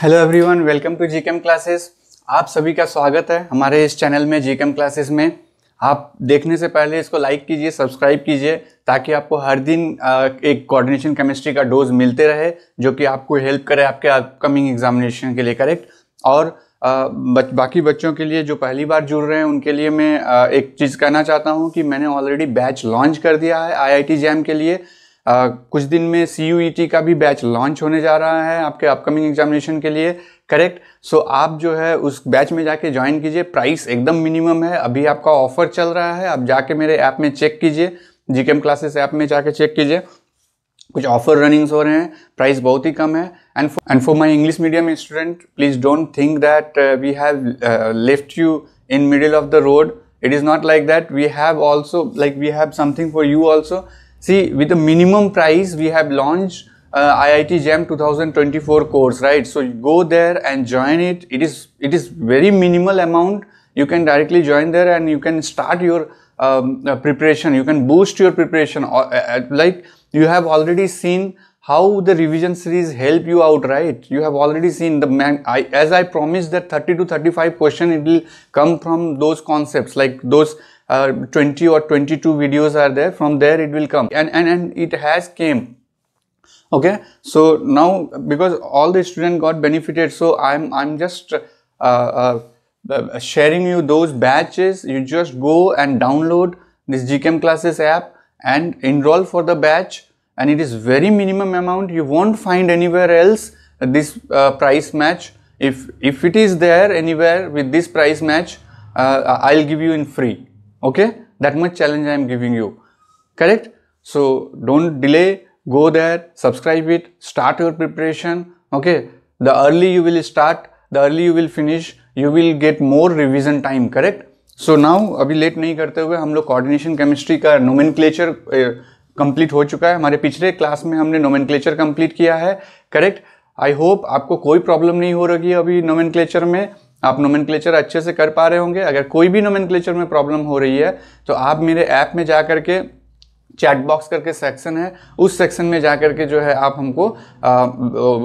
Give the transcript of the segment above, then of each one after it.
Hello everyone welcome to जीकेम classes आप सभी का स्वागत है हमारे इस चैनल में जीकेम क्लासेस में आप देखने से पहले इसको लाइक कीजिए सब्सक्राइब कीजिए ताकि आपको हर दिन एक कोऑर्डिनेशन केमिस्ट्री का डोज मिलते रहे जो कि आपको हेल्प करे आपके अपकमिंग एग्जामिनेशन के लिए करेक्ट और बच, बाकी बच्चों के लिए जो पहली बार जुड़ रहे हैं उनके लिए मैं एक चीज़ कहना चाहता हूँ कि मैंने ऑलरेडी बैच लॉन्च कर दिया है आई आई जैम के लिए आ, कुछ दिन में सी e का भी बैच लॉन्च होने जा रहा है आपके अपकमिंग एग्जामिनेशन के लिए करेक्ट सो so, आप जो है उस बैच में जाके ज्वाइन कीजिए प्राइस एकदम मिनिमम है अभी आपका ऑफर चल रहा है आप जाके मेरे ऐप में चेक कीजिए जी क्लासेस ऐप में जाके चेक कीजिए कुछ ऑफर रनिंग्स हो रहे हैं प्राइस बहुत ही कम है and and for my English medium student please don't think that we have left you in middle of the road it is not like that we have also like we have something for you also See, with the minimum price, we have launched uh, IIT Jam 2024 course, right? So go there and join it. It is it is very minimal amount. You can directly join there and you can start your um, uh, preparation. You can boost your preparation. Uh, uh, like you have already seen how the revision series help you out, right? You have already seen the man. I, as I promised that 30 to 35 question it will come from those concepts like those uh, 20 or 22 videos are there from there it will come and and, and it has came okay so now because all the student got benefited so i'm i'm just uh, uh, uh, sharing you those batches you just go and download this gcam classes app and enroll for the batch and it is very minimum amount you won't find anywhere else this uh, price match if if it is there anywhere with this price match uh, i'll give you in free okay that much challenge i am giving you correct so don't delay go there subscribe it start your preparation okay the early you will start the early you will finish you will get more revision time correct so now अभी late नहीं करते हुए हम लोग coordination chemistry का नोमेन complete हो चुका है हमारे पिछले क्लास में हमने नोमेन कंप्लीट किया है करेक्ट आई होप आपको कोई प्रॉब्लम नहीं हो रही है अभी नोमेन में आप नोमिन अच्छे से कर पा रहे होंगे अगर कोई भी नोमन में प्रॉब्लम हो रही है तो आप मेरे ऐप में जा करके चैट बॉक्स करके सेक्शन है उस सेक्शन में जा कर के जो है आप हमको आ,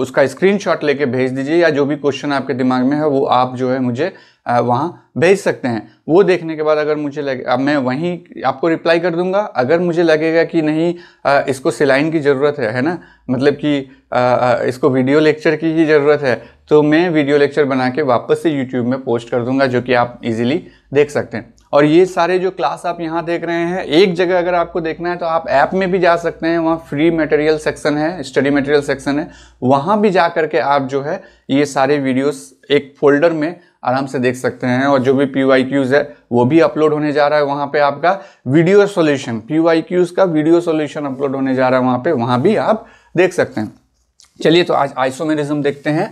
उसका स्क्रीनशॉट लेके भेज दीजिए या जो भी क्वेश्चन आपके दिमाग में है वो आप जो है मुझे वहाँ भेज सकते हैं वो देखने के बाद अगर मुझे लगे अब मैं वहीं आपको रिप्लाई कर दूंगा अगर मुझे लगेगा कि नहीं इसको सिलाइन की ज़रूरत है है ना मतलब कि इसको वीडियो लेक्चर की ही ज़रूरत है तो मैं वीडियो लेक्चर बना के वापस से यूट्यूब में पोस्ट कर दूंगा जो कि आप इजीली देख सकते हैं और ये सारे जो क्लास आप यहाँ देख रहे हैं एक जगह अगर आपको देखना है तो आप ऐप में भी जा सकते हैं वहाँ फ्री मटेरियल सेक्शन है स्टडी मटेरियल सेक्शन है वहाँ भी जा करके आप जो है ये सारे वीडियोस एक फोल्डर में आराम से देख सकते हैं और जो भी पी वाई क्यूज़ है वो भी अपलोड होने जा रहा है वहाँ पे आपका video solution P Y Qs का वीडियो सॉल्यूशन अपलोड होने जा रहा है वहाँ पे वहाँ भी आप देख सकते हैं चलिए तो आज आइसोमेरिज्म देखते हैं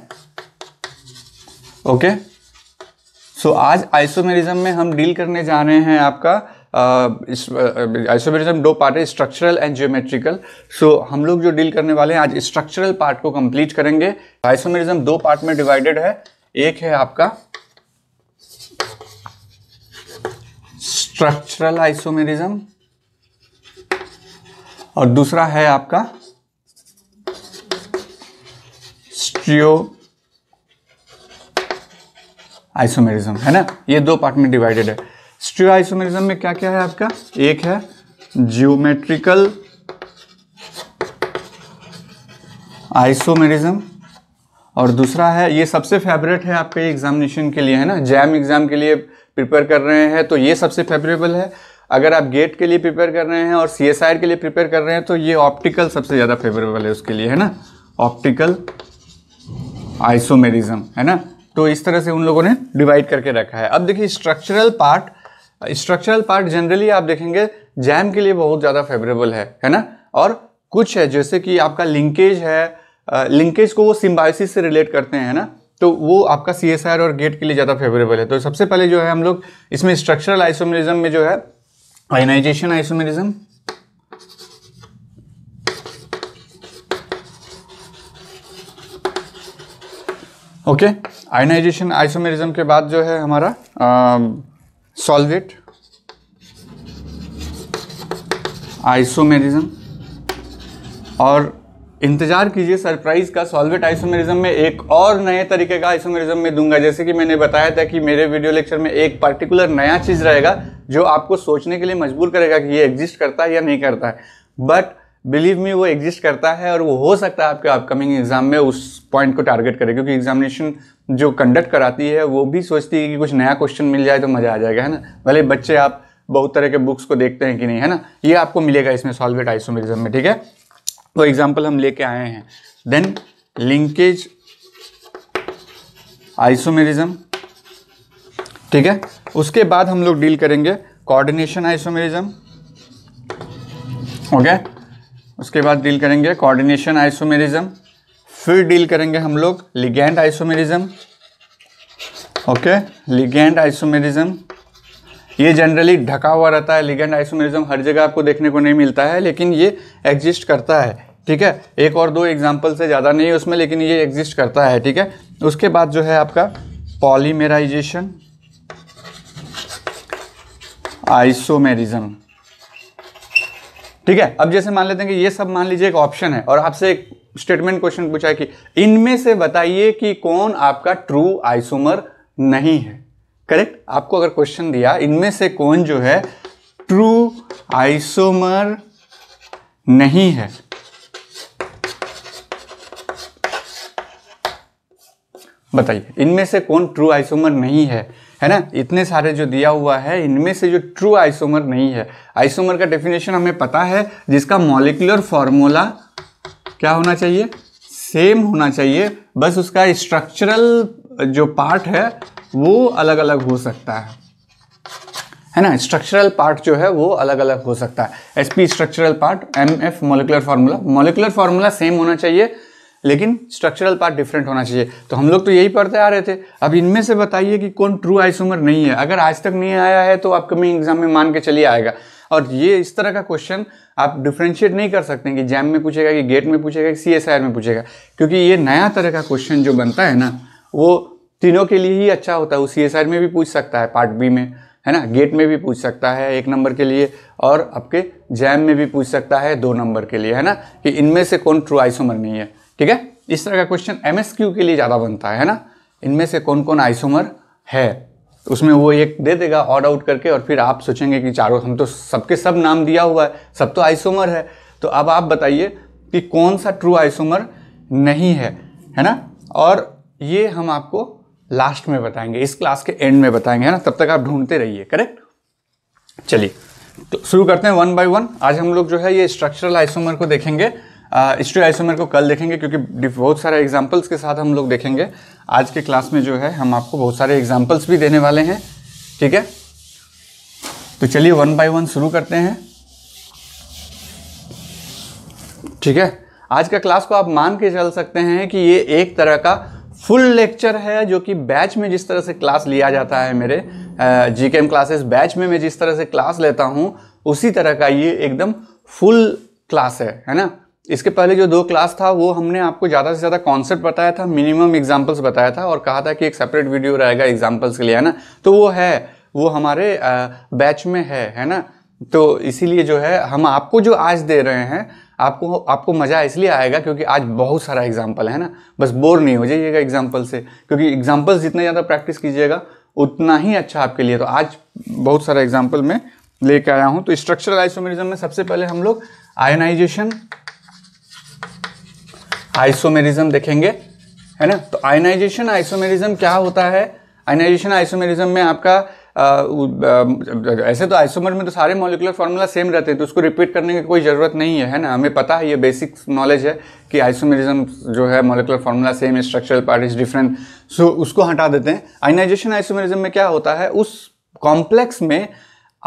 ओके सो आज आइसोमेरिज्म में हम डील करने जा रहे हैं आपका आइसोमेरिज्म दो पार्ट है स्ट्रक्चरल एंड ज्योमेट्रिकल सो हम लोग जो डील करने वाले हैं आज स्ट्रक्चरल पार्ट को कंप्लीट करेंगे आइसोमेरिज्म दो पार्ट में डिवाइडेड है एक है आपका स्ट्रक्चरल आइसोमेरिज्म और दूसरा है आपका स्ट्रियो आइसोमेरिज्म है ना ये दो पार्ट में डिवाइडेड है स्ट्रियो आइसोमेरिज्म में क्या क्या है आपका एक है जियोमेट्रिकल आइसोमेरिज्म और दूसरा है ये सबसे फेवरेट है आपके एग्जामिनेशन के लिए है ना जैम एग्जाम के लिए प्रिपेयर कर रहे हैं तो ये सबसे फेवरेबल है अगर आप गेट के लिए प्रिपेयर कर रहे हैं और सी के लिए प्रिपेयर कर रहे हैं तो ये ऑप्टिकल सबसे ज़्यादा फेवरेबल है उसके लिए है ना ऑप्टिकल आइसोमेरिज्म है ना तो इस तरह से उन लोगों ने डिवाइड करके रखा है अब देखिए structural part structural part generally आप देखेंगे जैम के लिए बहुत ज़्यादा फेवरेबल है है ना और कुछ है जैसे कि आपका लिंकेज है लिंकेज को वो सिम्बायोसिस से रिलेट करते हैं ना तो वो आपका सी और गेट के लिए ज़्यादा फेवरेबल है तो सबसे पहले जो है हम लोग इसमें स्ट्रक्चरल आइसोमेरिज्म में जो है ionization isomerism okay ionization isomerism के बाद जो है हमारा सॉल्वेट आइसोमेरिज्म और इंतज़ार कीजिए सरप्राइज़ का सॉल्वेट आइसोमेरिज्म में एक और नए तरीके का आइसोमेरिज्म में दूंगा जैसे कि मैंने बताया था कि मेरे वीडियो लेक्चर में एक पर्टिकुलर नया चीज़ रहेगा जो आपको सोचने के लिए मजबूर करेगा कि ये एग्जिस्ट करता है या नहीं करता है बट बिलीव मी वो एग्जिस्ट करता है और वो हो सकता है आपके अपकमिंग एग्ज़ाम में उस पॉइंट को टारगेट करे क्योंकि एग्जामिनेशन जो कंडक्ट कराती है वो भी सोचती है कि कुछ नया क्वेश्चन मिल जाए तो मज़ा आ जाएगा है ना भले बच्चे आप बहुत तरह के बुक्स को देखते हैं कि नहीं है ना ये आपको मिलेगा इसमें सॉल्वेट आइसोमेरिज्म में ठीक है वो तो एग्जाम्पल हम लेके आए हैं देन लिंकेज आइसोमेरिज्म ठीक है उसके बाद हम लोग डील करेंगे कोऑर्डिनेशन आइसोमेरिज्म ओके उसके बाद डील करेंगे कोऑर्डिनेशन आइसोमेरिज्म फिर डील करेंगे हम लोग ligand isomerism okay ligand isomerism ये जनरली ढका हुआ रहता है लिगेंड आइसोमेरिज्म हर जगह आपको देखने को नहीं मिलता है लेकिन ये एग्जिस्ट करता है ठीक है एक और दो एग्जाम्पल से ज़्यादा नहीं है उसमें लेकिन ये एग्जिस्ट करता है ठीक है उसके बाद जो है आपका पॉलीमेराइजेशन आइसोमेरिज्म ठीक है अब जैसे मान लेते हैं कि ये सब मान लीजिए एक ऑप्शन है और आपसे एक स्टेटमेंट क्वेश्चन पूछा है कि इनमें से बताइए कि कौन आपका ट्रू आइसोमर नहीं है करेक्ट आपको अगर क्वेश्चन दिया इनमें से कौन जो है ट्रू आइसोमर नहीं है बताइए इनमें से कौन ट्रू आइसोमर नहीं है है ना इतने सारे जो दिया हुआ है इनमें से जो ट्रू आइसोमर नहीं है आइसोमर का डेफिनेशन हमें पता है जिसका मॉलिकुलर फॉर्मूला क्या होना चाहिए सेम होना चाहिए बस उसका स्ट्रक्चरल जो पार्ट है वो अलग अलग हो सकता है है ना स्ट्रक्चरल पार्ट जो है वो अलग अलग हो सकता है S P structural part M F molecular formula molecular formula same होना चाहिए लेकिन स्ट्रक्चरल पार्ट डिफरेंट होना चाहिए तो हम लोग तो यही पढ़ते आ रहे थे अब इनमें से बताइए कि कौन ट्रू आइसोमर नहीं है अगर आज तक नहीं आया है तो आपकमिंग एग्जाम में मान के चलिए आएगा और ये इस तरह का क्वेश्चन आप डिफ्रेंशिएट नहीं कर सकते कि जैम में पूछेगा कि गेट में पूछेगा कि सी में पूछेगा क्योंकि ये नया तरह का क्वेश्चन जो बनता है ना वो तीनों के लिए ही अच्छा होता है वो सी में भी पूछ सकता है पार्ट बी में है ना गेट में भी पूछ सकता है एक नंबर के लिए और आपके जैम में भी पूछ सकता है दो नंबर के लिए है ना कि इनमें से कौन ट्रू आइसोमर नहीं है ठीक है इस तरह का क्वेश्चन एम के लिए ज़्यादा बनता है ना इनमें से कौन कौन आइसोमर है उसमें वो एक दे देगा ऑड आउट करके और फिर आप सोचेंगे कि चारों हम तो सबके सब नाम दिया हुआ है सब तो आइसोमर है तो अब आप बताइए कि कौन सा ट्रू आइसोमर नहीं है है ना और ये हम आपको लास्ट में बताएंगे इस क्लास के एंड में बताएंगे है ना तब तक आप ढूंढते रहिए करेक्ट चलिए तो शुरू करते हैं वन बाय वन आज हम लोग जो है ये स्ट्रक्चरल आइसोमर को देखेंगे स्ट्री आइसोमर को कल देखेंगे क्योंकि बहुत सारे एग्जांपल्स के साथ हम लोग देखेंगे आज के क्लास में जो है हम आपको बहुत सारे एग्जाम्पल्स भी देने वाले हैं ठीक है तो चलिए वन बाय वन शुरू करते हैं ठीक है आज का क्लास को आप मान के चल सकते हैं कि ये एक तरह का फुल लेक्चर है जो कि बैच में जिस तरह से क्लास लिया जाता है मेरे जी के क्लासेस बैच में मैं जिस तरह से क्लास लेता हूँ उसी तरह का ये एकदम फुल क्लास है है ना इसके पहले जो दो क्लास था वो हमने आपको ज़्यादा से ज़्यादा कॉन्सेप्ट बताया था मिनिमम एग्जाम्पल्स बताया था और कहा था कि एक सेपरेट वीडियो रहेगा एग्जाम्पल्स के लिए है ना तो वो है वो हमारे बैच में है है ना तो इसीलिए जो है हम आपको जो आज दे रहे हैं आपको आपको मज़ा इसलिए आएगा क्योंकि आज बहुत सारा एग्जाम्पल है ना बस बोर नहीं हो जाइएगा एग्जाम्पल से क्योंकि एग्जाम्पल्स जितना ज़्यादा प्रैक्टिस कीजिएगा उतना ही अच्छा आपके लिए तो आज बहुत सारा एग्जाम्पल मैं लेके आया हूँ तो स्ट्रक्चरल आइसोमेरिज्म में सबसे पहले हम लोग आयनाइजेशन आइसोमेरिज्म देखेंगे है ना तो आयनाइजेशन आइसोमेरिज्म क्या होता है आयनाइजेशन आइसोमेरिज्म में आपका ऐसे तो आइसोमर में तो सारे मॉलिकुलर फार्मूला सेम रहते हैं तो उसको रिपीट करने की कोई ज़रूरत नहीं है है ना हमें पता है ये बेसिक नॉलेज है कि आइसोमेरिज्म जो है molecular formula same structural part is different so उसको हटा देते हैं आइनाइजेशन आइसोमेरिज्म में क्या होता है उस कॉम्प्लेक्स में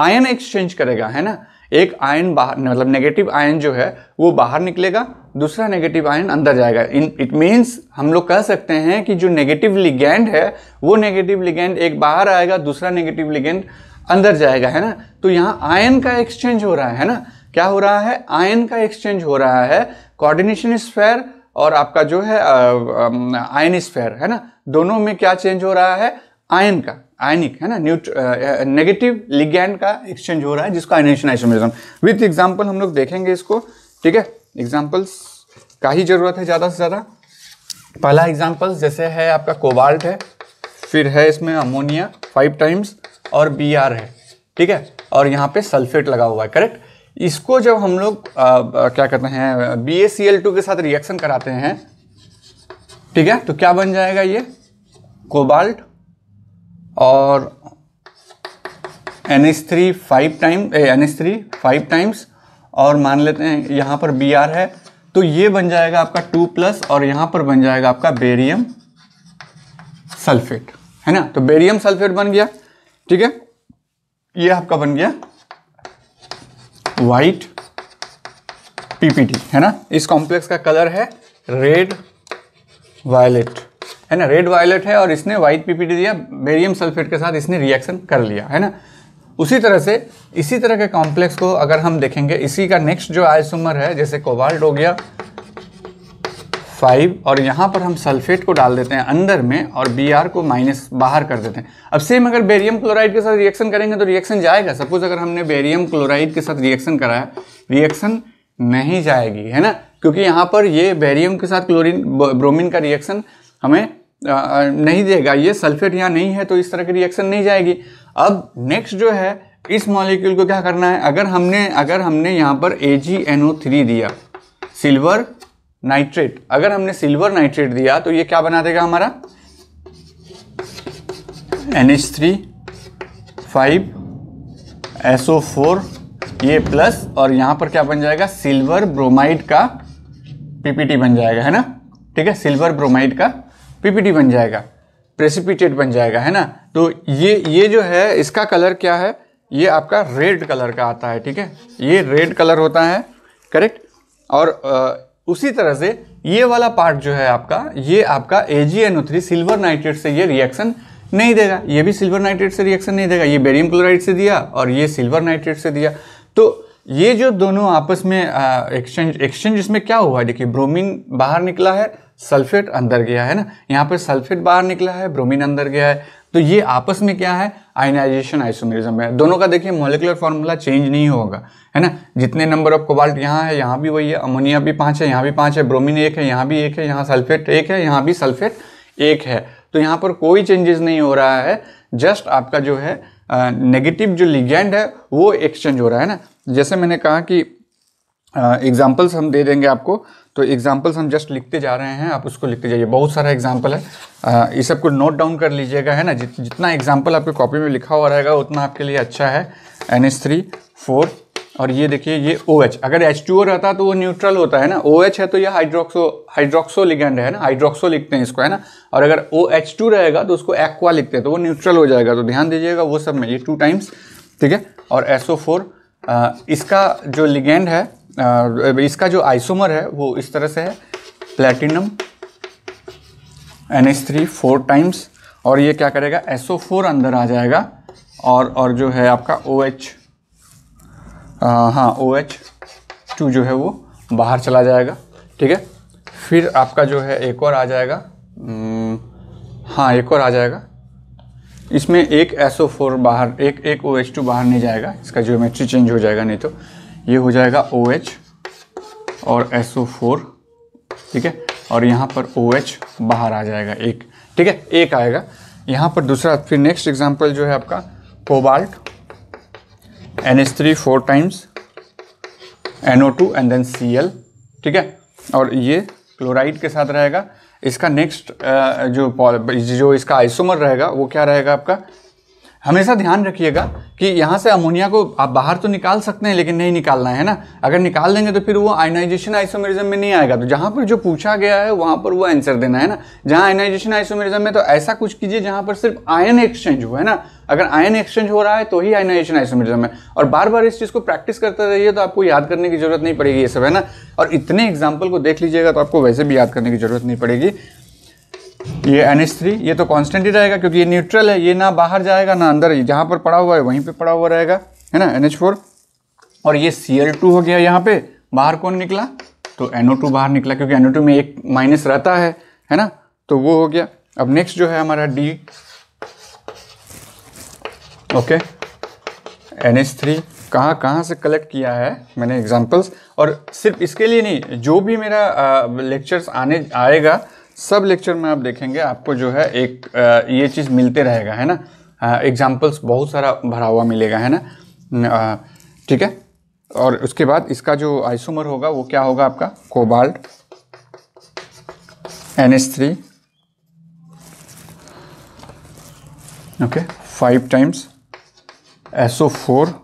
आयन एक्सचेंज करेगा है ना एक आयन बाहर मतलब नेगेटिव आयन जो है वो बाहर निकलेगा दूसरा नेगेटिव आयन अंदर जाएगा इन इट मीन्स हम लोग कह सकते हैं कि जो नेगेटिव लिगेंड है वो नेगेटिव लिगेंड एक बाहर आएगा दूसरा नेगेटिव लिगेंड अंदर जाएगा है ना तो यहाँ आयन का एक्सचेंज हो रहा है ना क्या हो रहा है आयन का एक्सचेंज हो रहा है कोऑर्डिनेशन स्फेयर और आपका जो है आयन स्फेयर है ना दोनों में क्या चेंज हो रहा है आयन का आयनिक है ना न्यूट नेगेटिव लिगैंड का एक्सचेंज हो रहा है जिसको आयनेशन आइसोमेरिज्म विथ एग्जाम्पल हम लोग देखेंगे इसको ठीक है एग्जाम्पल्स का ही ज़रूरत है ज़्यादा से ज़्यादा पहला एग्जाम्पल्स जैसे है आपका कोबाल्ट है फिर है इसमें अमोनिया फाइव टाइम्स और बी है ठीक है और यहाँ पे सल्फेट लगा हुआ है करेक्ट इसको जब हम लोग क्या कहते हैं बी के साथ रिएक्शन कराते हैं ठीक है तो क्या बन जाएगा ये कोबाल्ट और N S three five time N S three five times और मान लेते हैं यहाँ पर बी आर है तो ये बन जाएगा आपका टू प्लस और यहाँ पर बन जाएगा आपका बेरियम सल्फेट है ना तो बेरियम सल्फेट बन गया ठीक है ये आपका बन गया वाइट पीपीटी है ना इस कॉम्प्लेक्स का कलर है रेड वायलेट है ना रेड वायलेट है और इसने वाइट पीपीटी दिया बेरियम सल्फेट के साथ इसने रिएक्शन कर लिया है ना उसी तरह से इसी तरह के कॉम्प्लेक्स को अगर हम देखेंगे इसी का नेक्स्ट जो आयसुमर है जैसे कोबाल्ट हो गया फाइव और यहाँ पर हम सल्फेट को डाल देते हैं अंदर में और बी आर को माइनस बाहर कर देते हैं अब सेम अगर बेरियम क्लोराइड के साथ रिएक्शन करेंगे तो रिएक्शन जाएगा सपोज अगर हमने बेरियम क्लोराइड के साथ रिएक्शन कराया रिएक्शन नहीं जाएगी है ना क्योंकि यहाँ पर ये बेरियम के साथ क्लोरिन ब्रोमिन का रिएक्शन हमें नहीं देगा ये सल्फेट यहाँ नहीं है तो इस तरह की रिएक्शन नहीं जाएगी अब नेक्स्ट जो है इस मॉलिक्यूल को क्या करना है अगर हमने अगर हमने यहाँ पर थ्री दिया सिल्वर नाइट्रेट अगर हमने सिल्वर नाइट्रेट दिया तो ये क्या बना देगा हमारा NH3 5 SO4 ये प्लस और यहाँ पर क्या बन जाएगा सिल्वर ब्रोमाइड का पीपीटी बन जाएगा है ना ठीक है सिल्वर ब्रोमाइड का पीपीटी बन जाएगा प्रेसिपिटेट बन जाएगा है ना तो ये ये जो है इसका कलर क्या है ये आपका रेड कलर का आता है ठीक है ये रेड कलर होता है करेक्ट और आ, उसी तरह से ये वाला पार्ट जो है आपका ये आपका ए सिल्वर नाइट्रेट से ये रिएक्शन नहीं देगा ये भी सिल्वर नाइट्रेट से रिएक्शन नहीं देगा ये बेरियम क्लोराइड से दिया और ये सिल्वर नाइट्रेट से दिया तो ये जो दोनों आपस में एक्सचेंज एक्सचेंज इसमें क्या हुआ देखिए ब्रोमीन बाहर निकला है सल्फेट अंदर गया है ना यहाँ पर सल्फेट बाहर निकला है ब्रोमीन अंदर गया है तो ये आपस में क्या है आयनाइजेशन आइसोमेरिज्म है दोनों का देखिए मोलिकुलर फार्मूला चेंज नहीं होगा है ना जितने नंबर ऑफ कोबाल्ट यहाँ है यहाँ भी वही है अमोनिया भी पाँच है यहाँ भी पाँच है ब्रोमीन एक है यहाँ भी एक है यहाँ सल्फेट एक है यहाँ भी सल्फेट एक है तो यहाँ पर कोई चेंजेस नहीं हो रहा है जस्ट आपका जो है नेगेटिव जो लिगेंड है वो एक्सचेंज हो रहा है ना जैसे मैंने कहा कि एग्जाम्पल्स हम दे देंगे आपको तो एग्जाम्पल्स हम जस्ट लिखते जा रहे हैं आप उसको लिखते जाइए बहुत सारा एग्जाम्पल है ये ये सबको नोट डाउन कर लीजिएगा है ना जित, जितना एग्जाम्पल आपके कॉपी में लिखा हुआ रहेगा उतना आपके लिए अच्छा है एन एस थ्री फोर और ये देखिए ये ओ OH, अगर एच टू ओ रहता तो वो न्यूट्रल होता है ना ओ OH है तो ये हाइड्रोक्सो हाइड्रोक्सो लिगेंड है ना हाइड्रोक्सो लिखते हैं इसको है ना और अगर ओ एच टू रहेगा तो उसको एक्वा लिखते हैं तो वो न्यूट्रल हो जाएगा तो ध्यान दीजिएगा वो सब में ये टू टाइम्स ठीक है और एसओ फोर इसका जो लिगेंड है इसका जो आइसोमर है वो इस तरह से है platinum N S three four times और ये क्या करेगा एस ओ फोर अंदर आ जाएगा और और जो है आपका ओ एच हाँ ओ एच टू जो है वो बाहर चला जाएगा ठीक है फिर आपका जो है एक और आ जाएगा हाँ एक और आ जाएगा इसमें एक एस ओ फोर बाहर एक एक ओ एच टू बाहर नहीं जाएगा इसका ज्योमेट्री चेंज हो जाएगा नहीं तो ये हो जाएगा ओ OH और एस फोर ठीक है और यहाँ पर ओ OH बाहर आ जाएगा एक ठीक है एक आएगा यहाँ पर दूसरा फिर नेक्स्ट एग्जाम्पल जो है आपका cobalt N H three four times N O two and then C L ठीक है और ये क्लोराइड के साथ रहेगा इसका नेक्स्ट जो जो इसका आइसोमर रहेगा वो क्या रहेगा आपका हमेशा ध्यान रखिएगा कि यहाँ से अमोनिया को आप बाहर तो निकाल सकते हैं लेकिन नहीं निकालना है ना अगर निकाल देंगे तो फिर वो आयनाइजेशन आइसोमेरिज्म में नहीं आएगा तो जहाँ पर जो पूछा गया है वहाँ पर वो आंसर देना है ना जहाँ आयनाइजेशन आइसोमेरिज्म में तो ऐसा कुछ कीजिए जहाँ पर सिर्फ आयन एक्सचेंज हुआ है ना अगर आयन एक्सचेंज हो रहा है तो ही आयनाइजेशन आइसोमेरिज्म है और बार बार इस चीज़ को प्रैक्टिस करते रहिए तो आपको याद करने की जरूरत नहीं पड़ेगी ये सब है ना और इतने एग्जाम्पल को देख लीजिएगा तो आपको वैसे भी याद करने की जरूरत नहीं पड़ेगी ये NH3 ये तो कांस्टेंट ही रहेगा क्योंकि ये न्यूट्रल है ये ना बाहर जाएगा ना अंदर जहाँ पर पड़ा हुआ है वहीं पे पड़ा हुआ रहेगा है ना NH4 और ये Cl2 हो गया यहाँ पे बाहर कौन निकला तो NO2 बाहर निकला क्योंकि NO2 में एक माइनस रहता है है ना तो वो हो गया अब नेक्स्ट जो है हमारा D okay N H three कहाँ कहाँ से कलेक्ट किया है मैंने एग्जांपल्स और सिर्फ इसके लिए नहीं जो भी मेरा लेक्चर्स आने आएगा सब लेक्चर में आप देखेंगे आपको जो है एक ये चीज़ मिलते रहेगा है ना एग्जाम्पल्स बहुत सारा भरा हुआ मिलेगा है ना ठीक है और उसके बाद इसका जो आइसोमर होगा वो क्या होगा आपका cobalt N S three okay five times SO four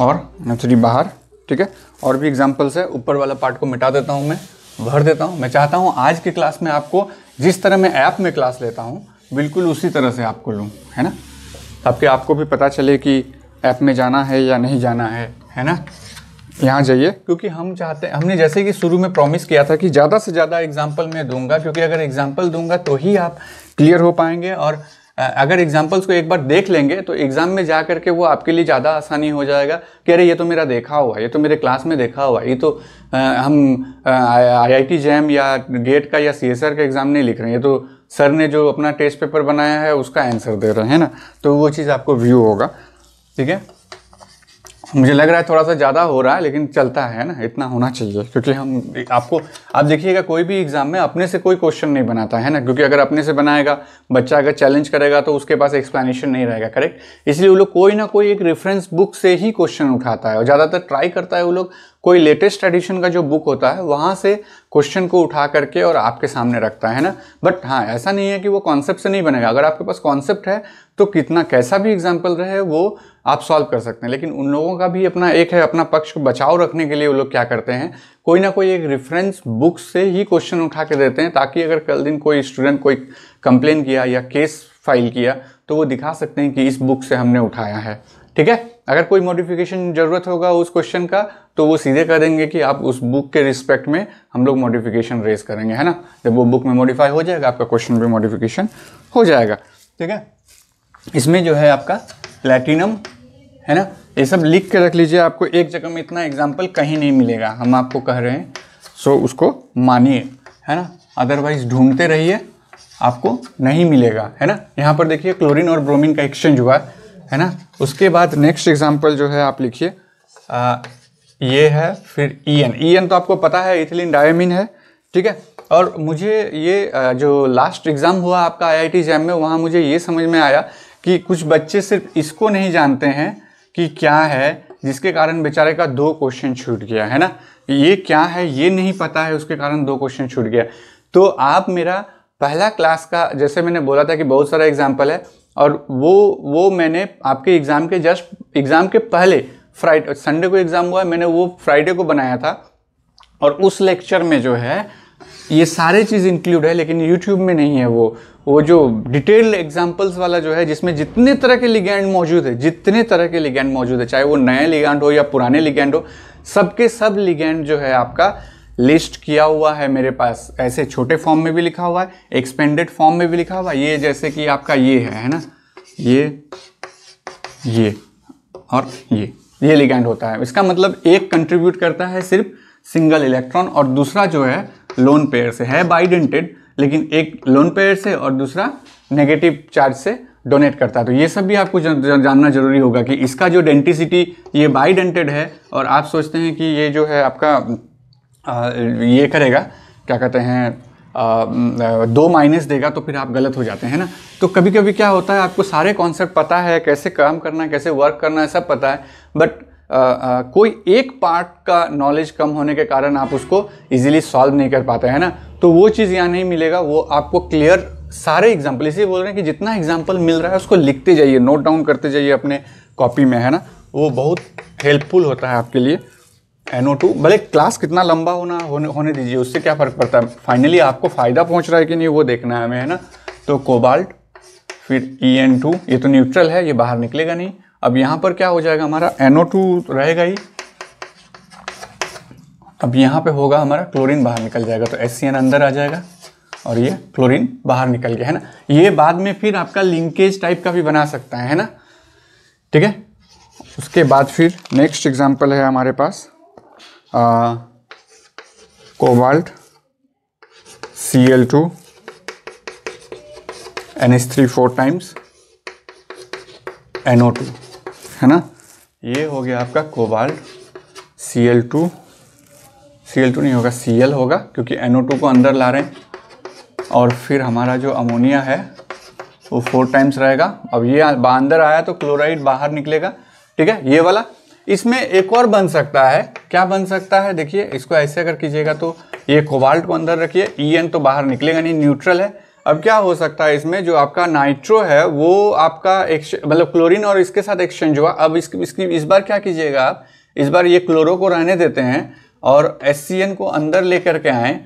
और थ्री बाहर ठीक है और भी एग्जाम्पल्स है ऊपर वाला पार्ट को मिटा देता हूँ मैं भर देता हूँ मैं चाहता हूँ आज की क्लास में आपको जिस तरह मैं ऐप में क्लास लेता हूँ बिल्कुल उसी तरह से आपको लूँ है ना ताकि आपको भी पता चले कि ऐप में जाना है या नहीं जाना है है ना यहाँ जाइए क्योंकि हम चाहते हमने जैसे कि शुरू में प्रॉमिस किया था कि ज़्यादा से ज़्यादा एग्जाम्पल मैं दूंगा क्योंकि अगर एग्जाम्पल दूंगा तो ही आप क्लियर हो पाएंगे और अगर एग्जाम्पल्स को एक बार देख लेंगे तो एग्जाम में जा करके वो आपके लिए ज़्यादा आसानी हो जाएगा कि अरे ये तो मेरा देखा हुआ है ये तो मेरे क्लास में देखा हुआ है ये तो आ, हम आई आई टी जैम या गेट का या सी एस आर का एग्ज़ाम नहीं लिख रहे हैं ये तो सर ने जो अपना टेस्ट पेपर बनाया है उसका आंसर दे रहे हैं ना तो वो चीज़ आपको व्यू होगा ठीक है मुझे लग रहा है थोड़ा सा ज़्यादा हो रहा है लेकिन चलता है ना इतना होना चाहिए क्योंकि हम आपको आप देखिएगा कोई भी एग्ज़ाम में अपने से कोई क्वेश्चन नहीं बनाता है ना क्योंकि अगर अपने से बनाएगा बच्चा अगर चैलेंज करेगा तो उसके पास एक्सप्लेनेशन नहीं रहेगा करेक्ट इसलिए वो लोग कोई ना कोई एक रेफरेंस बुक से ही क्वेश्चन उठाता है और ज़्यादातर ट्राई करता है वो लोग कोई लेटेस्ट एडिशन का जो बुक होता है वहाँ से क्वेश्चन को उठा करके और आपके सामने रखता है ना बट हाँ ऐसा नहीं है कि वो कॉन्सेप्ट से नहीं बनेगा अगर आपके पास कॉन्सेप्ट है तो कितना कैसा भी एग्जाम्पल रहे वो आप सॉल्व कर सकते हैं लेकिन उन लोगों का भी अपना एक है अपना पक्ष को बचाव रखने के लिए वो लोग क्या करते हैं कोई ना कोई एक रेफरेंस बुक से ही क्वेश्चन उठा के देते हैं ताकि अगर कल दिन कोई स्टूडेंट कोई कंप्लेन किया या केस फाइल किया तो वो दिखा सकते हैं कि इस बुक से हमने उठाया है ठीक है अगर कोई मॉडिफिकेशन जरूरत होगा उस क्वेश्चन का तो वो सीधे कह देंगे कि आप उस बुक के रिस्पेक्ट में हम लोग मॉडिफिकेशन रेज करेंगे है ना जब वो बुक में मॉडिफाई हो जाएगा आपका क्वेश्चन भी मॉडिफिकेशन हो जाएगा ठीक है इसमें जो है आपका प्लेटिनम है ना ये सब लिख के रख लीजिए आपको एक जगह में इतना एग्जाम्पल कहीं नहीं मिलेगा हम आपको कह रहे हैं सो so, उसको मानिए है ना अदरवाइज ढूंढते रहिए आपको नहीं मिलेगा है ना यहाँ पर देखिए क्लोरीन और ब्रोमीन का एक्सचेंज हुआ है ना उसके बाद नेक्स्ट एग्जाम्पल जो है आप लिखिए ये है फिर ई एन ई एन तो आपको पता है इथिलीन डायमिन है ठीक है और मुझे ये जो लास्ट एग्ज़ाम हुआ आपका आई आई टी जैम में वहाँ मुझे ये समझ में आया कि कुछ बच्चे सिर्फ इसको नहीं जानते हैं कि क्या है जिसके कारण बेचारे का दो क्वेश्चन छूट गया है ना ये क्या है ये नहीं पता है उसके कारण दो क्वेश्चन छूट गया तो आप मेरा पहला क्लास का जैसे मैंने बोला था कि बहुत सारा एग्जाम्पल है और वो वो मैंने आपके एग्ज़ाम के जस्ट एग्ज़ाम के पहले फ्राइडे संडे को एग्ज़ाम हुआ मैंने वो फ्राइडे को बनाया था और उस लेक्चर में जो है ये सारे चीज़ इंक्लूड है लेकिन यूट्यूब में नहीं है वो वो जो डिटेल्ड एग्जाम्पल्स वाला जो है जिसमें जितने तरह के लिगैंड मौजूद है जितने तरह के लिगैंड मौजूद है चाहे वो नए लिगैंड हो या पुराने लिगैंड हो सबके सब लिगैंड जो है आपका लिस्ट किया हुआ है मेरे पास ऐसे छोटे फॉर्म में भी लिखा हुआ है एक्सपेंडेड फॉर्म में भी लिखा हुआ है ये जैसे कि आपका ये है है ना ये ये और ये ये लिगैंड होता है इसका मतलब एक कंट्रीब्यूट करता है सिर्फ सिंगल इलेक्ट्रॉन और दूसरा जो है लोन पेयर से है बाइडेंटेड लेकिन एक लोन पेयर से और दूसरा नेगेटिव चार्ज से डोनेट करता है तो ये सब भी आपको जानना जरूरी होगा कि इसका जो डेंटिसिटी ये बाइडेंटेड है और आप सोचते हैं कि ये जो है आपका आ, ये करेगा क्या कहते हैं आ, दो माइनस देगा तो फिर आप गलत हो जाते हैं ना तो कभी कभी क्या होता है आपको सारे कॉन्सेप्ट पता है कैसे काम करना है कैसे वर्क करना है सब पता है बट आ, आ, कोई एक पार्ट का नॉलेज कम होने के कारण आप उसको इजीली सॉल्व नहीं कर पाते हैं ना तो वो चीज़ यहाँ नहीं मिलेगा वो आपको क्लियर सारे एग्जाम्पल इसी बोल रहे हैं कि जितना एग्जाम्पल मिल रहा है उसको लिखते जाइए नोट डाउन करते जाइए अपने कॉपी में है ना वो बहुत हेल्पफुल होता है आपके लिए एन ओ टू भले क्लास कितना लंबा होना होने होने दीजिए उससे क्या फ़र्क पड़ता है फाइनली आपको फ़ायदा पहुंच रहा है कि नहीं वो देखना है हमें है ना तो कोबाल्ट फिर ई एन टू ये तो न्यूट्रल है ये बाहर निकलेगा नहीं अब यहां पर क्या हो जाएगा हमारा एनओ टू रहेगा ही अब यहां पे होगा हमारा क्लोरीन बाहर निकल जाएगा तो एस अंदर आ जाएगा और ये क्लोरीन बाहर निकल गया है ना ये बाद में फिर आपका लिंकेज टाइप का भी बना सकता है, है ना ठीक है उसके बाद फिर नेक्स्ट एग्जाम्पल है हमारे पास cobalt C L two N S three four times NO two है ना ये हो गया आपका cobalt C L two C L two नहीं होगा सी एल होगा क्योंकि एन ओ टू को अंदर ला रहे हैं और फिर हमारा जो अमोनिया है वो फोर टाइम्स रहेगा अब ये अंदर आया तो क्लोराइड बाहर निकलेगा ठीक है ये वाला इसमें एक और बन सकता है क्या बन सकता है देखिए इसको ऐसे अगर कीजिएगा तो ये कोबाल्ट को अंदर रखिए ई एन तो बाहर निकलेगा नहीं न्यूट्रल है अब क्या हो सकता है इसमें जो आपका नाइट्रो है वो आपका मतलब क्लोरीन और इसके साथ एक्सचेंज हुआ अब इसकी इसकी इस बार क्या कीजिएगा आप इस बार ये क्लोरो को रहने देते हैं और एस को अंदर लेकर के आएँ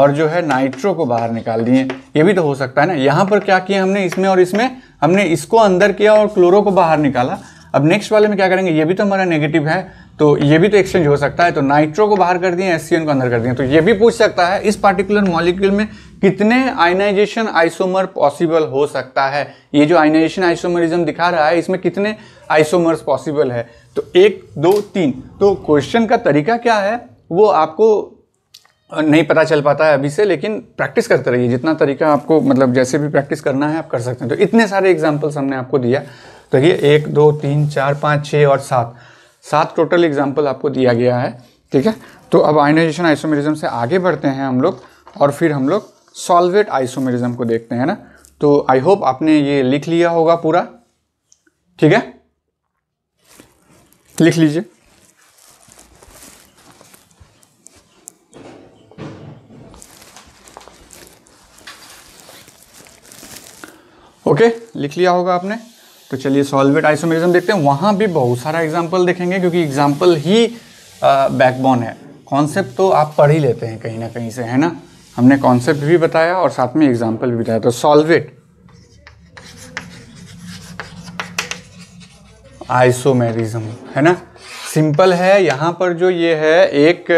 और जो है नाइट्रो को बाहर निकाल दिए ये भी तो हो सकता है ना यहाँ पर क्या किया हमने इसमें और इसमें हमने इसको अंदर किया और क्लोरो को बाहर निकाला अब नेक्स्ट वाले में क्या करेंगे ये भी तो हमारा नेगेटिव है तो ये भी तो एक्सचेंज हो सकता है तो नाइट्रो को बाहर कर दिए एस को अंदर कर दिए तो ये भी पूछ सकता है इस पार्टिकुलर मॉलिक्यूल में कितने आयनाइजेशन आइसोमर पॉसिबल हो सकता है ये जो आयनाइजेशन आइसोमरिज्म दिखा रहा है इसमें कितने आइसोमर्स पॉसिबल है तो एक दो तीन तो क्वेश्चन का तरीका क्या है वो आपको नहीं पता चल पाता है अभी से लेकिन प्रैक्टिस करते रहिए जितना तरीका आपको मतलब जैसे भी प्रैक्टिस करना है आप कर सकते हैं तो इतने सारे एग्जाम्पल्स हमने आपको दिया तो ये एक दो तीन चार पाँच छः और सात सात टोटल एग्जाम्पल आपको दिया गया है ठीक है तो अब आयनाइजेशन आइसोमेरिज्म से आगे बढ़ते हैं हम लोग और फिर हम लोग सॉल्वेट आइसोमेरिज्म को देखते हैं ना तो आई होप आपने ये लिख लिया होगा पूरा ठीक है लिख लीजिए ओके लिख लिया होगा आपने तो चलिए सॉल्वेट आइसोमेरिज्म देखते हैं वहाँ भी बहुत सारा एग्जाम्पल देखेंगे क्योंकि एग्जाम्पल ही बैकबोन है कॉन्सेप्ट तो आप पढ़ ही लेते हैं कहीं ना कहीं से है ना हमने कॉन्सेप्ट भी बताया और साथ में एग्जाम्पल भी बताया तो सॉल्वेट आइसोमेरिज्म है ना सिंपल है यहाँ पर जो ये है एक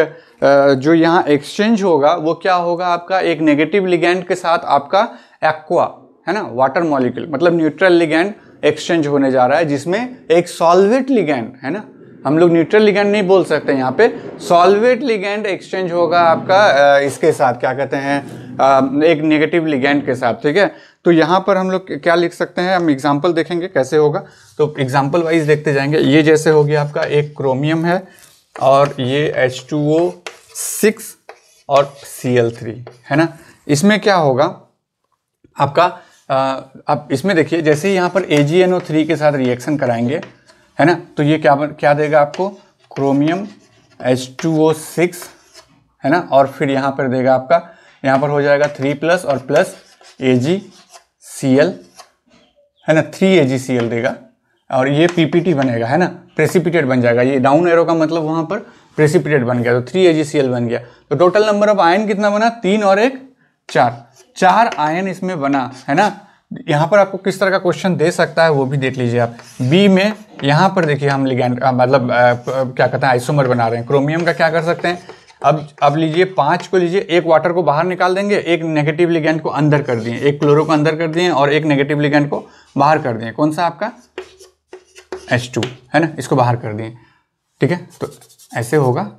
जो यहाँ एक्सचेंज होगा वो क्या होगा आपका एक नेगेटिव लिगेंड के साथ आपका एक्वा है ना वाटर मॉलिक्यूल मतलब न्यूट्रल लिगेंड एक्सचेंज होने जा रहा है जिसमें एक सॉल्वेट लिगेंड है ना हम लोग न्यूट्रल लिगेंड नहीं बोल सकते यहाँ पे सॉल्वेट लिगेंड एक्सचेंज होगा आपका इसके साथ क्या कहते हैं एक नेगेटिव लिगेंड के साथ ठीक है तो यहाँ पर हम लोग क्या लिख सकते हैं हम एग्जाम्पल देखेंगे कैसे होगा तो एग्जाम्पल वाइज देखते जाएंगे ये जैसे हो गया आपका एक क्रोमियम है और ये एच टू ओ सिक्स और सी एल थ्री है ना इसमें क्या होगा आपका अब इसमें देखिए जैसे ही यहाँ पर ए थ्री के साथ रिएक्शन कराएंगे है ना तो ये क्या क्या देगा आपको chromium H two O six है ना और फिर यहाँ पर देगा आपका यहाँ पर हो जाएगा थ्री प्लस और plus A G C L है ना थ्री ए जी सी एल देगा और ये पी पी टी बनेगा है ना प्रेसिपिटेट बन जाएगा ये डाउन एरो का मतलब वहाँ पर प्रेसिपिटेट बन गया तो थ्री ए जी सी एल बन गया तो टोटल नंबर ऑफ आयन कितना बना तीन और एक चार चार आयन इसमें बना है ना यहाँ पर आपको किस तरह का क्वेश्चन दे सकता है वो भी देख लीजिए आप बी में यहाँ पर देखिए हम लिगैन मतलब क्या कहते हैं आइसोमर बना रहे हैं क्रोमियम का क्या कर सकते हैं अब अब लीजिए पांच को लीजिए एक वाटर को बाहर निकाल देंगे एक नेगेटिव लिगैंड को अंदर कर दिए एक क्लोरो को अंदर कर दिए और एक नेगेटिव लिगैंड को बाहर कर दिए कौन सा आपका एच है ना इसको बाहर कर दिए ठीक है तो ऐसे होगा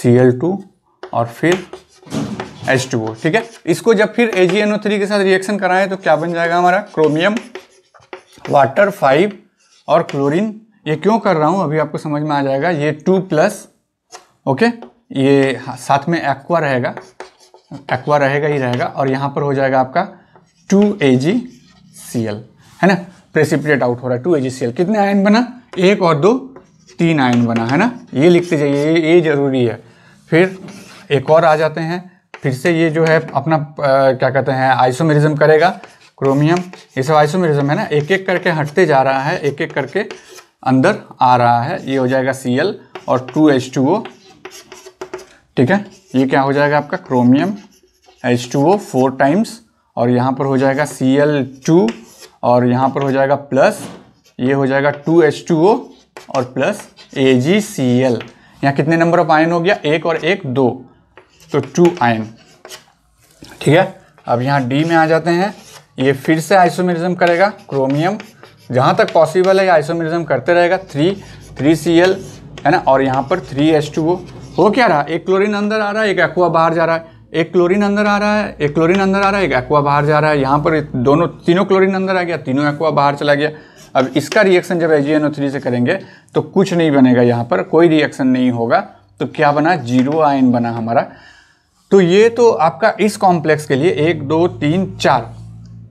सी और फिर एच टू ओ ठीक है इसको जब फिर ए जी एन ओ थ्री के साथ रिएक्शन कराएं तो क्या बन जाएगा हमारा क्रोमियम वाटर फाइव और क्लोरीन ये क्यों कर रहा हूँ अभी आपको समझ में आ जाएगा ये टू प्लस ओके ये साथ में एक्वा रहेगा एक्वा रहेगा ही रहेगा और यहाँ पर हो जाएगा आपका to A G C L है ना प्रेसिपिटेट आउट हो रहा है two A G C L कितने आयन बना एक और दो तीन आयन बना है ना ये लिखते जाइए ये, ये जरूरी है फिर एक और आ जाते हैं फिर से ये जो है अपना आ, क्या कहते हैं आइसोमेरिज्म करेगा क्रोमियम ये सब आइसोमेरिज्म है ना एक एक करके हटते जा रहा है एक एक करके अंदर आ रहा है ये हो जाएगा सी एल और टू एच टू ओ ठीक है ये क्या हो जाएगा आपका chromium H two O four times और यहाँ पर हो जाएगा सी एल टू और यहाँ पर हो जाएगा प्लस ये हो जाएगा टू एच टू ओ और plus A G C L यहाँ कितने नंबर ऑफ आयन हो गया एक और एक दो तो टू आयन ठीक है अब यहाँ डी में आ जाते हैं ये फिर से आइसोमेरिज्म करेगा क्रोमियम जहाँ तक पॉसिबल है आइसोमेरिज्म करते रहेगा थ्री थ्री सी एल है ना और यहाँ पर थ्री एच टू ओ हो क्या रहा एक क्लोरीन अंदर आ रहा है एक एक्वा बाहर जा रहा है एक क्लोरीन अंदर आ रहा है एक क्लोरीन अंदर आ रहा है एक एक्वा बाहर जा रहा है यहाँ पर दोनों तीनों क्लोरीन अंदर आ गया तीनों एक्वा बाहर चला गया अब इसका रिएक्शन जब एच से करेंगे तो कुछ नहीं बनेगा यहाँ पर कोई रिएक्शन नहीं होगा तो क्या बना जीरो आयन बना हमारा तो ये तो आपका इस कॉम्प्लेक्स के लिए एक दो तीन चार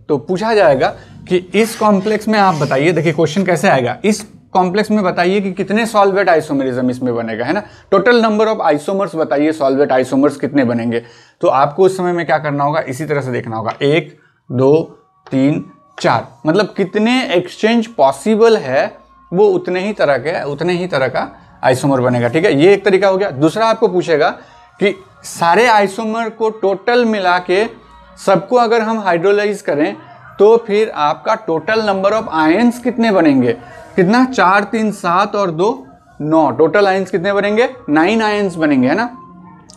तो पूछा जाएगा कि इस कॉम्प्लेक्स में आप बताइए देखिए क्वेश्चन कैसे आएगा इस कॉम्प्लेक्स में बताइए कि कितने सॉल्वेट आइसोमेरिज्म इसमें बनेगा है ना टोटल नंबर ऑफ आइसोमर्स बताइए सॉल्वेट आइसोमर्स कितने बनेंगे तो आपको उस समय में क्या करना होगा इसी तरह से देखना होगा एक दो तीन चार मतलब कितने एक्सचेंज पॉसिबल है वो उतने ही तरह के उतने ही तरह का आइसोमर बनेगा ठीक है ये एक तरीका हो गया दूसरा आपको पूछेगा कि सारे आइसोमर को टोटल मिला के सबको अगर हम हाइड्रोलाइज करें तो फिर आपका टोटल नंबर ऑफ आयंस कितने बनेंगे कितना चार तीन सात और दो नौ टोटल आयंस कितने बनेंगे नाइन आयंस बनेंगे है ना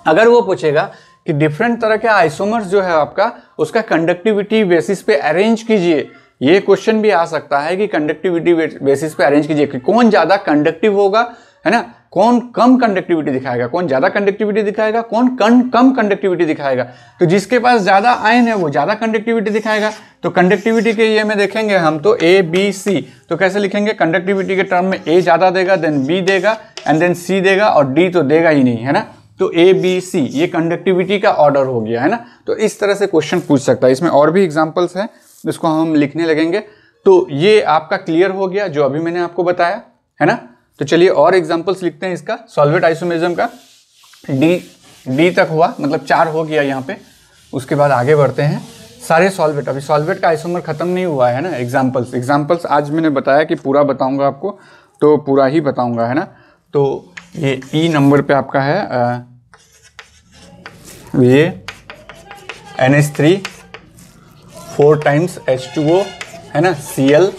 अगर वो पूछेगा कि डिफरेंट तरह के आइसोमर्स जो है आपका उसका कंडक्टिविटी बेसिस पे अरेंज कीजिए ये क्वेश्चन भी आ सकता है कि कंडक्टिविटी बेसिस पे अरेंज कीजिए कि कौन ज़्यादा कंडक्टिव होगा है ना कौन कम कंडक्टिविटी दिखाएगा कौन ज़्यादा कंडक्टिविटी दिखाएगा कौन कन, कम कंडक्टिविटी दिखाएगा तो जिसके पास ज़्यादा आयन है वो ज़्यादा कंडक्टिविटी दिखाएगा तो कंडक्टिविटी के ये में देखेंगे हम तो ए बी सी तो कैसे लिखेंगे कंडक्टिविटी के टर्म में ए ज़्यादा देगा देन बी देगा एंड देन सी देगा और डी तो देगा ही नहीं है ना तो ए बी सी ये कंडक्टिविटी का ऑर्डर हो गया है ना तो इस तरह से क्वेश्चन पूछ सकता है इसमें और भी एग्जाम्पल्स हैं इसको हम लिखने लगेंगे तो ये आपका क्लियर हो गया जो अभी मैंने आपको बताया है ना तो चलिए और एग्जाम्पल्स लिखते हैं इसका सॉल्वेट आइसोमेजम का डी डी तक हुआ मतलब चार हो गया यहाँ पे उसके बाद आगे बढ़ते हैं सारे सॉल्वेट अभी सॉल्वेट का आइसोमर ख़त्म नहीं हुआ है ना एग्जाम्पल्स एग्जाम्पल्स आज मैंने बताया कि पूरा बताऊंगा आपको तो पूरा ही बताऊंगा है ना तो ये ई e नंबर पे आपका है आ, ये N S three four times H two O है ना सी एल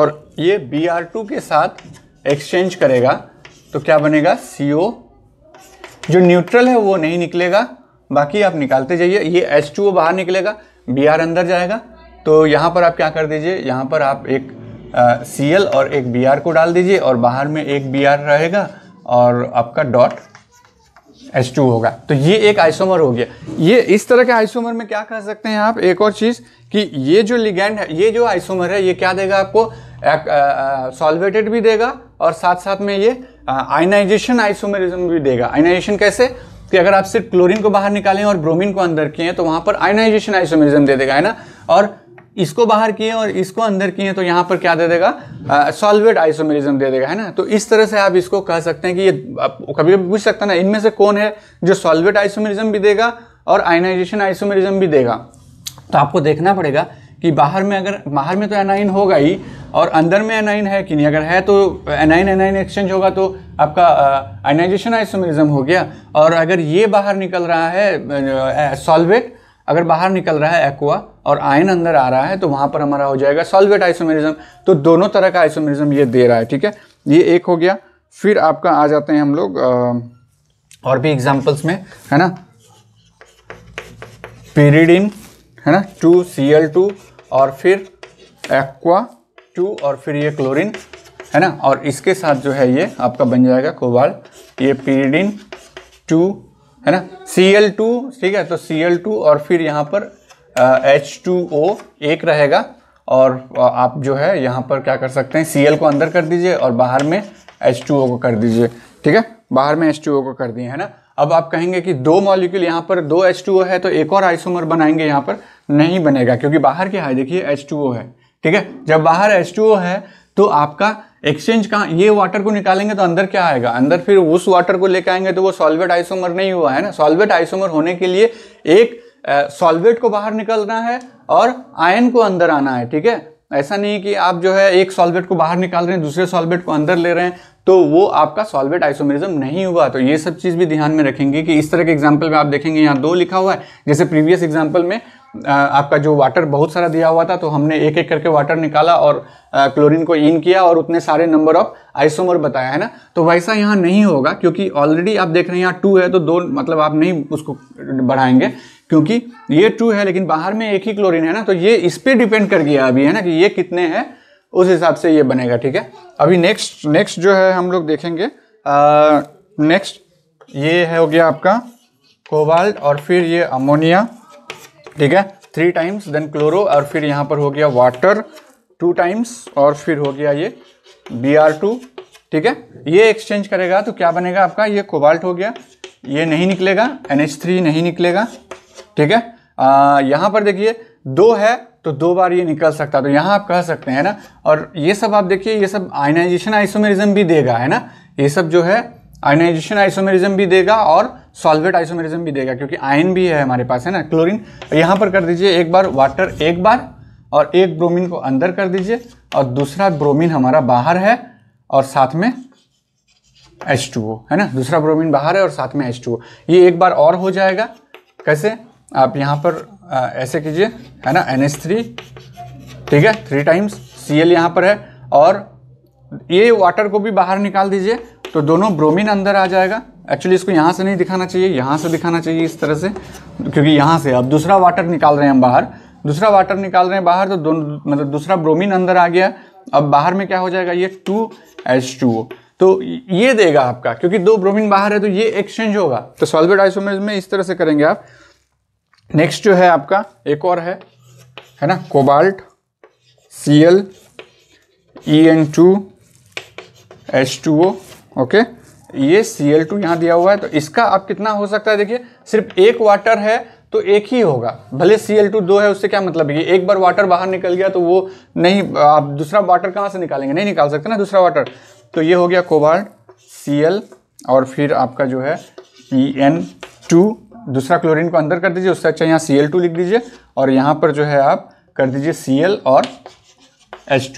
और ये बी आर टू के साथ एक्सचेंज करेगा तो क्या बनेगा सी ओ जो न्यूट्रल है वो नहीं निकलेगा बाकी आप निकालते जाइए ये एच टू बाहर निकलेगा बी आर अंदर जाएगा तो यहाँ पर आप क्या कर दीजिए यहाँ पर आप एक सी एल और एक बी आर को डाल दीजिए और बाहर में एक बी आर रहेगा और आपका डॉट एच टू होगा तो ये एक आइसोमर हो गया ये इस तरह के आइसोमर में क्या कह सकते हैं आप एक और चीज़ कि ये जो लिगेंड है ये जो आइसोमर है ये क्या देगा आपको सॉल्वेटेड भी देगा और साथ साथ में ये आयनाइजेशन आइसोमरिज्म भी देगा आयनाइजेशन कैसे कि अगर आप सिर्फ क्लोरीन को बाहर निकालें और ब्रोमीन को अंदर किए तो वहां पर आयनाइजेशन आइसोमरिज्म दे देगा है ना और इसको बाहर किए और इसको अंदर किए तो यहाँ पर क्या दे देगा सॉल्वेट आइसोमेरिज्म दे देगा है ना तो इस तरह से आप इसको कह सकते हैं कि ये आप कभी कभी पूछ सकते हैं ना इनमें से कौन है जो सॉल्वेट आइसोमेरिज्म भी देगा और आयनाइजेशन आइसोमेरिज्म भी देगा तो आपको देखना पड़ेगा कि बाहर में अगर बाहर में तो एनाइन होगा ही और अंदर में एनाइन है कि नहीं अगर है तो एनाइन एनाइन एक्सचेंज होगा तो आपका आयनाइजेशन आइसोमेरिज्म हो गया और अगर ये बाहर निकल रहा है सॉल्वेट अगर बाहर निकल रहा है एक्वा और आयन अंदर आ रहा है तो वहां पर हमारा हो जाएगा सॉल्वेट आइसोमेरिज्म तो दोनों तरह का आइसोमेरिज्म ये दे रहा है ठीक है ये एक हो गया फिर आपका आ जाते हैं हम लोग और भी एग्जाम्पल्स में है ना पेरिडिन है ना टू सी एल टू और फिर एक्वा टू और फिर ये क्लोरिन है ना और इसके साथ जो है ये आपका बन जाएगा कोबाल ये पीरिडिन टू है ना सी एल टू ठीक है तो सी एल टू और फिर यहाँ पर एच टू ओ एक रहेगा और आप जो है यहाँ पर क्या कर सकते हैं सी एल को अंदर कर दीजिए और बाहर में एच टू ओ को कर दीजिए ठीक है बाहर में एच टू ओ को कर दिए है ना अब आप कहेंगे कि दो मॉलिक्यूल यहाँ पर दो एच टू ओ है तो एक और आइसोमर बनाएंगे यहाँ पर नहीं बनेगा क्योंकि बाहर क्या है देखिए एच टू ओ है ठीक है जब बाहर एच टू ओ है तो आपका एक्सचेंज कहाँ ये वाटर को निकालेंगे तो अंदर क्या आएगा अंदर फिर उस वाटर को लेकर आएंगे तो वो सॉल्वेट आइसोमर नहीं हुआ है ना सॉल्वेट आइसोमर होने के लिए एक सॉल्वेट को बाहर निकलना है और आयन को अंदर आना है ठीक है ऐसा नहीं कि आप जो है एक सॉल्वेट को बाहर निकाल रहे हैं दूसरे सॉल्वेट को अंदर ले रहे हैं तो वो आपका सॉल्वेट आइसोमेरिज्म नहीं हुआ तो ये सब चीज़ भी ध्यान में रखेंगे कि इस तरह के एग्जाम्पल में आप देखेंगे यहाँ दो लिखा हुआ है जैसे प्रीवियस एग्जाम्पल में आपका जो वाटर बहुत सारा दिया हुआ था तो हमने एक एक करके वाटर निकाला और क्लोरीन को इन किया और उतने सारे नंबर ऑफ आइसोमर बताया है ना तो वैसा यहाँ नहीं होगा क्योंकि ऑलरेडी आप देख रहे हैं यहाँ टू है तो दो मतलब आप नहीं उसको बढ़ाएंगे क्योंकि ये टू है लेकिन बाहर में एक ही क्लोरीन है ना तो ये इस पर डिपेंड कर गया अभी है ना कि ये कितने हैं उस हिसाब से ये बनेगा ठीक है अभी नेक्स्ट नेक्स्ट जो है हम लोग देखेंगे नेक्स्ट ये है हो गया आपका कोबाल्ट और फिर ये अमोनिया ठीक है थ्री टाइम्स देन क्लोरो और फिर यहाँ पर हो गया वाटर टू टाइम्स और फिर हो गया ये बी आर टू ठीक है ये एक्सचेंज करेगा तो क्या बनेगा आपका ये कोबाल्ट हो गया ये नहीं निकलेगा एन एच थ्री नहीं निकलेगा ठीक है आ, पर देखिए दो है तो दो बार ये निकल सकता है तो यहां आप कह सकते हैं ना और ये सब आप देखिए ये सब आयनाइजेशन आइसोमेरिज्म भी देगा है ना ये सब जो है आयनाइजेशन आइसोमेरिज्म भी देगा और सॉल्वेट आइसोमेरिज्म भी देगा क्योंकि आयन भी है हमारे पास है ना क्लोरीन तो यहां पर कर दीजिए एक बार वाटर एक बार और एक ब्रोमिन को अंदर कर दीजिए और दूसरा ब्रोमिन हमारा बाहर है और साथ में H2O है ना दूसरा ब्रोमीन बाहर है और साथ में H2O ये एक बार और हो जाएगा कैसे आप यहाँ पर आ, ऐसे कीजिए है ना एन थ्री ठीक है थ्री टाइम्स सी एल यहाँ पर है और ये वाटर को भी बाहर निकाल दीजिए तो दोनों ब्रोमीन अंदर आ जाएगा एक्चुअली इसको यहाँ से नहीं दिखाना चाहिए यहाँ से दिखाना चाहिए इस तरह से क्योंकि यहाँ से अब दूसरा वाटर निकाल रहे हैं हम बाहर दूसरा वाटर निकाल रहे हैं बाहर तो दोनों मतलब दूसरा ब्रोमीन अंदर आ गया अब बाहर में क्या हो जाएगा ये टू एच टू ओ तो ये देगा आपका क्योंकि दो ब्रोमीन बाहर है तो ये एक्सचेंज होगा तो सॉल्वेड आइसोमर्स में इस तरह से करेंगे आप नेक्स्ट जो है आपका एक और है है ना cobalt C L E N two H two O okay ये सी एल टू यहाँ दिया हुआ है तो इसका आप कितना हो सकता है देखिए सिर्फ एक वाटर है तो एक ही होगा भले सी एल टू दो है उससे क्या मतलब है एक बार वाटर बाहर निकल गया तो वो नहीं आप दूसरा वाटर कहाँ से निकालेंगे नहीं निकाल सकते ना दूसरा वाटर तो ये हो गया कोबाल्ट सी एल और फिर आपका जो है ई एन टू दूसरा क्लोरीन को अंदर कर दीजिए उससे अच्छा यहाँ सी लिख दीजिए और यहाँ पर जो है आप कर दीजिए सी और एच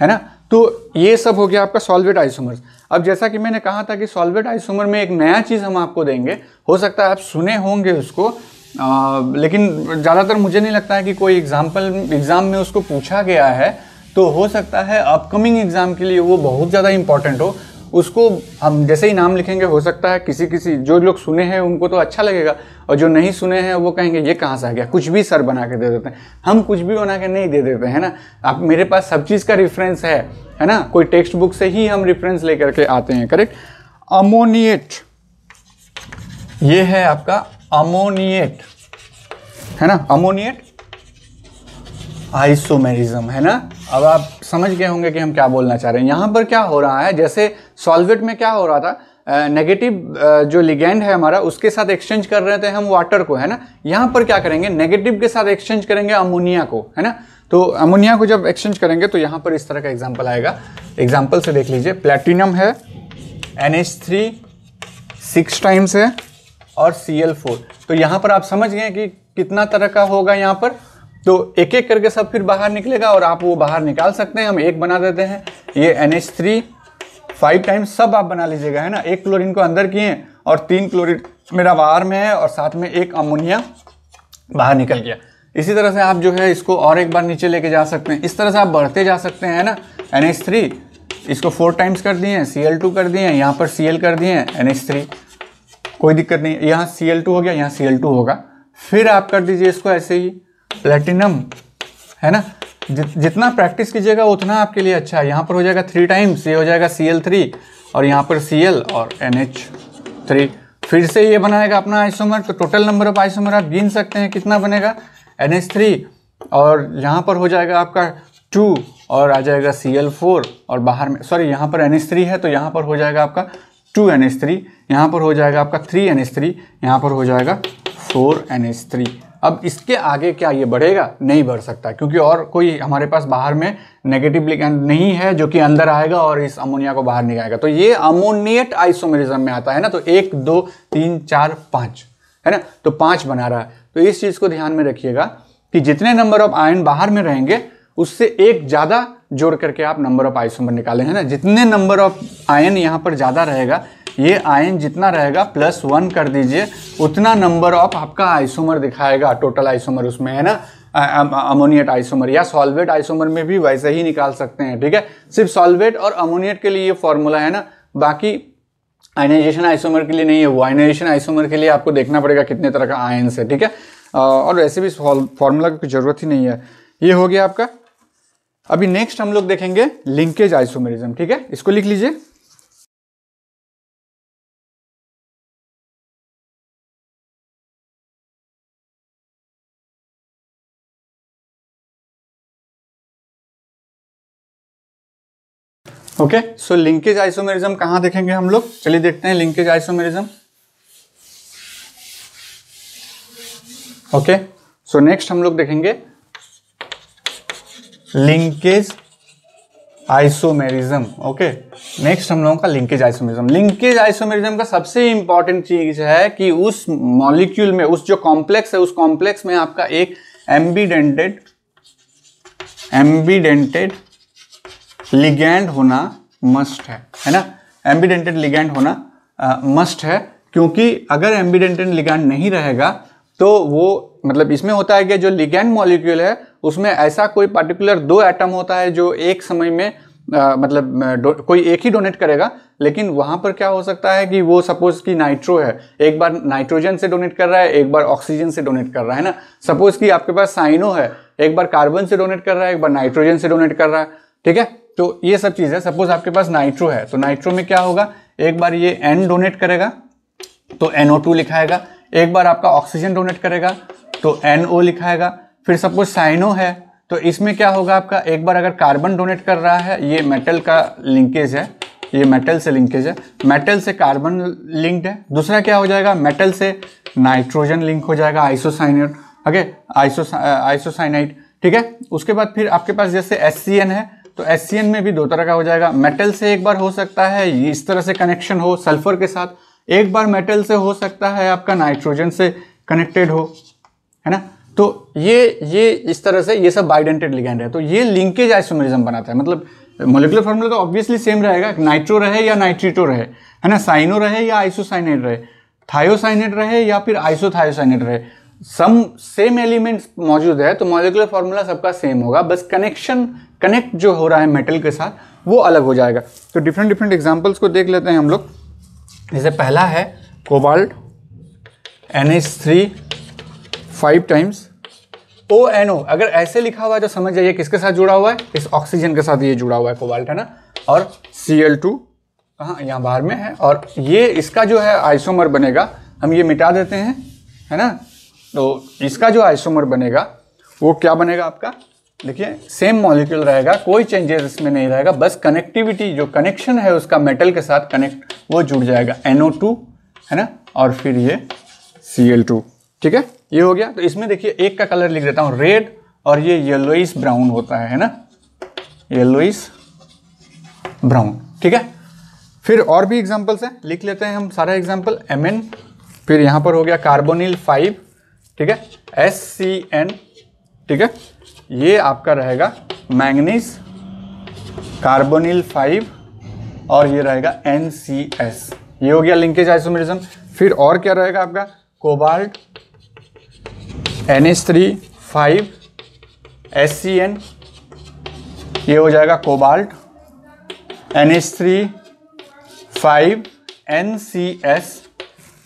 है ना तो ये सब हो गया आपका सॉल्वेट आइसोमर्स अब जैसा कि मैंने कहा था कि सॉल्वेट आइसोमर में एक नया चीज़ हम आपको देंगे हो सकता है आप सुने होंगे उसको आ, लेकिन ज़्यादातर मुझे नहीं लगता है कि कोई एग्जाम्पल एग्ज़ाम में उसको पूछा गया है तो हो सकता है अपकमिंग एग्ज़ाम के लिए वो बहुत ज़्यादा इंपॉर्टेंट हो उसको हम जैसे ही नाम लिखेंगे हो सकता है किसी किसी जो लोग सुने हैं उनको तो अच्छा लगेगा और जो नहीं सुने हैं वो कहेंगे ये कहाँ से आ गया कुछ भी सर बना के दे देते हैं हम कुछ भी बना के नहीं दे देते हैं ना आप मेरे पास सब चीज़ का रेफरेंस है है ना कोई टेक्स्ट बुक से ही हम रेफरेंस लेकर के आते हैं करेक्ट अमोनिएट ये है आपका अमोनिएट है ना अमोनिएट आइसोमेरिज्म है ना अब आप समझ गए होंगे कि हम क्या बोलना चाह रहे हैं यहां पर क्या हो रहा है जैसे सॉल्वेट में क्या हो रहा था नेगेटिव जो लिगेंड है हमारा उसके साथ एक्सचेंज कर रहे थे हम वाटर को है ना यहाँ पर क्या करेंगे नेगेटिव के साथ एक्सचेंज करेंगे अमोनिया को है ना तो अमोनिया को जब एक्सचेंज करेंगे तो यहाँ पर इस तरह का एग्जाम्पल आएगा एग्जाम्पल से देख लीजिए प्लेटिनम है N H three six times है और सी एल फोर तो यहाँ पर आप समझ गए कि कितना तरह का होगा यहाँ पर तो एक एक करके सब फिर बाहर निकलेगा और आप वो बाहर निकाल सकते हैं हम एक बना देते हैं ये N H three five times सब आप बना लीजिएगा है ना एक क्लोरीन को अंदर किए और तीन क्लोरीन मेरा बाहर में है और साथ में एक अमोनिया बाहर निकल गया इसी तरह से आप जो है इसको और एक बार नीचे लेके जा सकते हैं इस तरह से आप बढ़ते जा सकते हैं ना एन एच थ्री इसको फोर टाइम्स कर दिए सी एल टू कर दिए यहाँ पर सी एल कर दिए एन एच थ्री कोई दिक्कत नहीं यहाँ सी एल टू हो गया यहाँ सी एल टू होगा फिर आप कर दीजिए इसको ऐसे ही प्लेटिनम है ना जितना प्रैक्टिस कीजिएगा उतना आपके लिए अच्छा है यहाँ पर हो जाएगा थ्री टाइम्स ये हो जाएगा सी एल थ्री और यहाँ पर सी एल और एन एच थ्री फिर से ये बनाएगा अपना आइसोमर तो टोटल नंबर ऑफ आइसोमर आप गिन सकते हैं कितना बनेगा एन एच थ्री और यहाँ पर हो जाएगा आपका टू और आ जाएगा सी एल फोर और बाहर में सॉरी यहाँ पर एन एच थ्री है तो यहाँ पर हो जाएगा आपका टू एन एच थ्री यहाँ पर हो जाएगा आपका थ्री एन एच थ्री यहाँ पर हो जाएगा फोर एन एच थ्री अब इसके आगे क्या ये बढ़ेगा नहीं बढ़ सकता क्योंकि और कोई हमारे पास बाहर में नेगेटिव लिगेंड नहीं है जो कि अंदर आएगा और इस अमोनिया को बाहर निकालेगा तो ये अमोनिएट आइसोमेरिज्म में आता है ना तो एक दो तीन चार पाँच है ना तो पाँच बना रहा है तो इस चीज़ को ध्यान में रखिएगा कि जितने नंबर ऑफ आयन बाहर में रहेंगे उससे एक ज़्यादा जोड़ करके आप नंबर ऑफ आइसोमर निकालेंगे ना जितने नंबर ऑफ आयन यहाँ पर ज़्यादा रहेगा ये आयन जितना रहेगा प्लस वन कर दीजिए उतना नंबर ऑफ आप आपका आइसोमर दिखाएगा टोटल आइसोमर उसमें है ना अमोनियट आइसोमर या सॉल्वेट आइसोमर में भी वैसे ही निकाल सकते हैं ठीक है सिर्फ सॉल्वेट और अमोनियट के लिए ये फॉर्मूला है ना बाकी आयनाइजेशन आइसोमर के लिए नहीं है वो आयनाइजेशन आइसोमर के लिए आपको देखना पड़ेगा कितने तरह का आयन्स है ठीक है और वैसे भी फॉर्मूला की जरूरत ही नहीं है ये हो गया आपका अभी नेक्स्ट हम लोग देखेंगे लिंकेज आइसोमेरिज्म ठीक है इसको लिख लीजिए ओके सो लिंकेज आइसोमेरिज्म कहां देखेंगे हम लोग चलिए देखते हैं linkage isomerism okay so next हम लोग देखेंगे लिंकेज आइसोमेरिज्म ओके नेक्स्ट हम लोगों का लिंकेज आइसोमेरिज्म लिंकेज आइसोमेरिज्म का सबसे इंपॉर्टेंट चीज है कि उस मॉलिक्यूल में उस जो कॉम्प्लेक्स है उस कॉम्प्लेक्स में आपका एक एम्बीडेंटेड एम्बीडेंटेड लिगेंड होना मस्ट है है ना एम्बिडेंटेड लिगेंड होना मस्ट है क्योंकि अगर एम्बिडेंटेड लिगैंड नहीं रहेगा तो वो मतलब इसमें होता है कि जो लिगेंड मॉलिक्यूल है उसमें ऐसा कोई पर्टिकुलर दो एटम होता है जो एक समय में आ, मतलब कोई एक ही डोनेट करेगा लेकिन वहाँ पर क्या हो सकता है कि वो सपोज कि नाइट्रो है एक बार नाइट्रोजन से डोनेट कर रहा है एक बार ऑक्सीजन से डोनेट कर रहा है ना सपोज कि आपके पास साइनो है एक बार कार्बन से डोनेट कर रहा है एक बार नाइट्रोजन से डोनेट कर रहा है ठीक है तो ये सब चीज़ है सपोज आपके पास नाइट्रो है तो नाइट्रो में क्या होगा एक बार ये एन डोनेट करेगा तो एनओ टू लिखाएगा एक बार आपका ऑक्सीजन डोनेट करेगा तो NO लिखाएगा फिर सपोज साइनो है तो इसमें क्या होगा आपका एक बार अगर कार्बन डोनेट कर रहा है ये मेटल का लिंकेज है ये मेटल से लिंकेज है मेटल से कार्बन लिंक्ड है दूसरा क्या हो जाएगा मेटल से नाइट्रोजन लिंक हो जाएगा आइसोसाइनेट ओके आइसो आइसोसाइनाइट ठीक है उसके बाद फिर आपके पास जैसे एस है तो एस में भी दो तरह का हो जाएगा मेटल से एक बार हो सकता है इस तरह से कनेक्शन हो सल्फर के साथ एक बार मेटल से हो सकता है आपका नाइट्रोजन से कनेक्टेड हो है ना तो ये ये इस तरह से ये सब बाइडेंटेड लिगेंड है तो ये लिंकेज आइसोमेरिज्म बनाता है मतलब मोलिकुलर फॉर्मूला तो ऑब्वियसली सेम रहेगा नाइट्रो रहे या नाइट्रीटो रहे है ना साइनो रहे या आइसोसाइनेट रहे थायोसाइनेट रहे या फिर आइसोथायोसाइनेट रहे सम सेम एलिमेंट्स मौजूद है तो मॉलिकुलर फार्मूला सबका सेम होगा बस कनेक्शन कनेक्ट जो हो रहा है मेटल के साथ वो अलग हो जाएगा तो डिफरेंट डिफरेंट एग्जाम्पल्स को देख लेते हैं हम लोग जैसे पहला है cobalt N H three five times O N O अगर ऐसे लिखा हुआ है तो समझ जाइए किसके साथ जुड़ा हुआ है इस ऑक्सीजन के साथ ये जुड़ा हुआ है कोबाल्ट है ना और सी एल टू हाँ यहाँ बाहर में है और ये इसका जो है आइसोमर बनेगा हम ये मिटा देते हैं है ना तो इसका जो आइसोमर बनेगा वो क्या बनेगा आपका देखिए सेम मॉलिक्यूल रहेगा कोई चेंजेस इसमें नहीं रहेगा बस कनेक्टिविटी जो कनेक्शन है उसका मेटल के साथ कनेक्ट वो जुड़ जाएगा NO2 है ना और फिर ये Cl2 ठीक है ये हो गया तो इसमें देखिए एक का कलर लिख देता हूँ रेड और ये येलोइस ब्राउन होता है ना येलोइस ब्राउन ठीक है फिर और भी एग्जाम्पल्स हैं लिख लेते हैं हम सारा एग्जाम्पल एम फिर यहाँ पर हो गया कार्बोनिल फाइव ठीक है एस सी एन ठीक है ये आपका रहेगा मैंगनीस कार्बोनिल फाइव और ये रहेगा एन सी एस ये हो गया लिंकेज आइसोमेरिज्म फिर और क्या रहेगा आपका cobalt N H three five S C N ये हो जाएगा cobalt N H three five N C S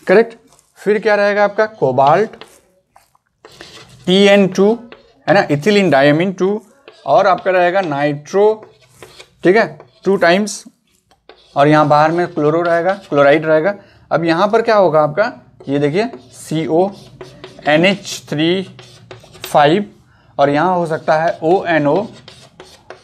correct फिर क्या रहेगा आपका कोबाल्ट टी एन टू है ना इथिलीन डायमिन टू और आपका रहेगा नाइट्रो ठीक है टू टाइम्स और यहाँ बाहर में क्लोरो रहेगा क्लोराइड रहेगा अब यहाँ पर क्या होगा आपका ये देखिए C O N H three five और यहाँ हो सकता है ओ एन ओ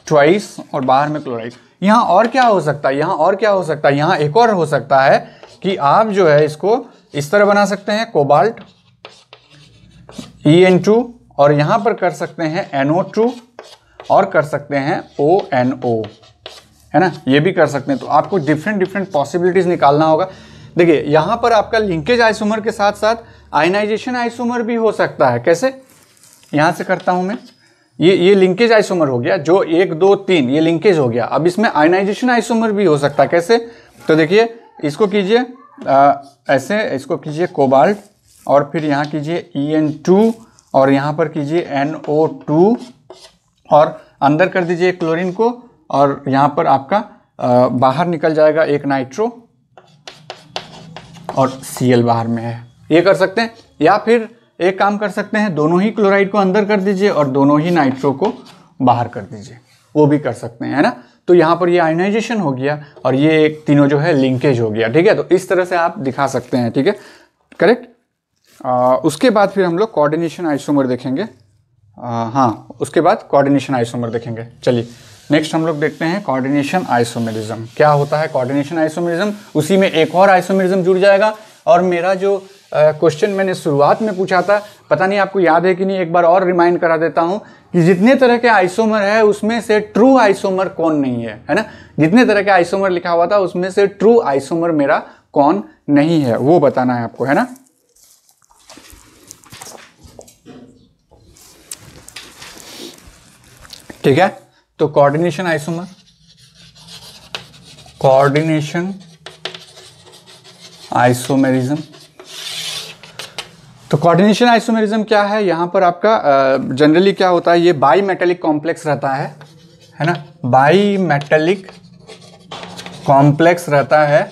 ट्वाइस और बाहर में क्लोराइड यहाँ और क्या हो सकता है यहाँ और क्या हो सकता है यहाँ एक और हो सकता है कि आप जो है इसको इस तरह बना सकते हैं कोबाल्ट ई एन टू और यहाँ पर कर सकते हैं एन ओ टू और कर सकते हैं ओ एन ओ है ना ये भी कर सकते हैं तो आपको डिफरेंट डिफरेंट पॉसिबिलिटीज़ निकालना होगा देखिए यहाँ पर आपका लिंकेज आइसोमर के साथ साथ आयनाइजेशन आइसोमर भी हो सकता है कैसे यहाँ से करता हूँ मैं ये ये लिंकेज आइसोमर हो गया जो एक दो तीन ये लिंकेज हो गया अब इसमें आयनाइजेशन आइसोमर भी हो सकता है कैसे तो देखिए इसको कीजिए ऐसे इसको कीजिए कोबाल्ट और फिर यहाँ कीजिए ई एन टू और यहाँ पर कीजिए एन ओ टू और अंदर कर दीजिए क्लोरीन को और यहाँ पर आपका बाहर निकल जाएगा एक नाइट्रो और सी एल बाहर में है ये कर सकते हैं या फिर एक काम कर सकते हैं दोनों ही क्लोराइड को अंदर कर दीजिए और दोनों ही नाइट्रो को बाहर कर दीजिए वो भी कर सकते हैं है ना तो यहाँ पर ये आयनाइजेशन हो गया और ये एक तीनों जो है लिंकेज हो गया ठीक है तो इस तरह से आप दिखा सकते हैं ठीक है करेक्ट आ, उसके बाद फिर हम लोग कोऑर्डिनेशन आइसोमर देखेंगे आ, हाँ उसके बाद कोऑर्डिनेशन आइसोमर देखेंगे चलिए नेक्स्ट हम लोग देखते हैं कोऑर्डिनेशन आइसोमेरिज्म क्या होता है कोऑर्डिनेशन आइसोमेरिज्म उसी में एक और आइसोमेरिज्म जुड़ जाएगा और मेरा जो क्वेश्चन मैंने शुरुआत में पूछा था पता नहीं आपको याद है कि नहीं एक बार और रिमाइंड करा देता हूँ कि जितने तरह के आइसोमर है उसमें से ट्रू आइसोमर कौन नहीं है है ना जितने तरह के आइसोमर लिखा हुआ था उसमें से ट्रू आइसोमर मेरा कौन नहीं है वो बताना है आपको है ना ठीक है तो कोऑर्डिनेशन आइसोमर कोऑर्डिनेशन आइसोमेरिज्म तो कोऑर्डिनेशन आइसोमेरिज्म क्या है यहां पर आपका जनरली क्या होता है ये बाई मेटेलिक कॉम्प्लेक्स रहता है है ना बाई मेटेलिक कॉम्प्लेक्स रहता है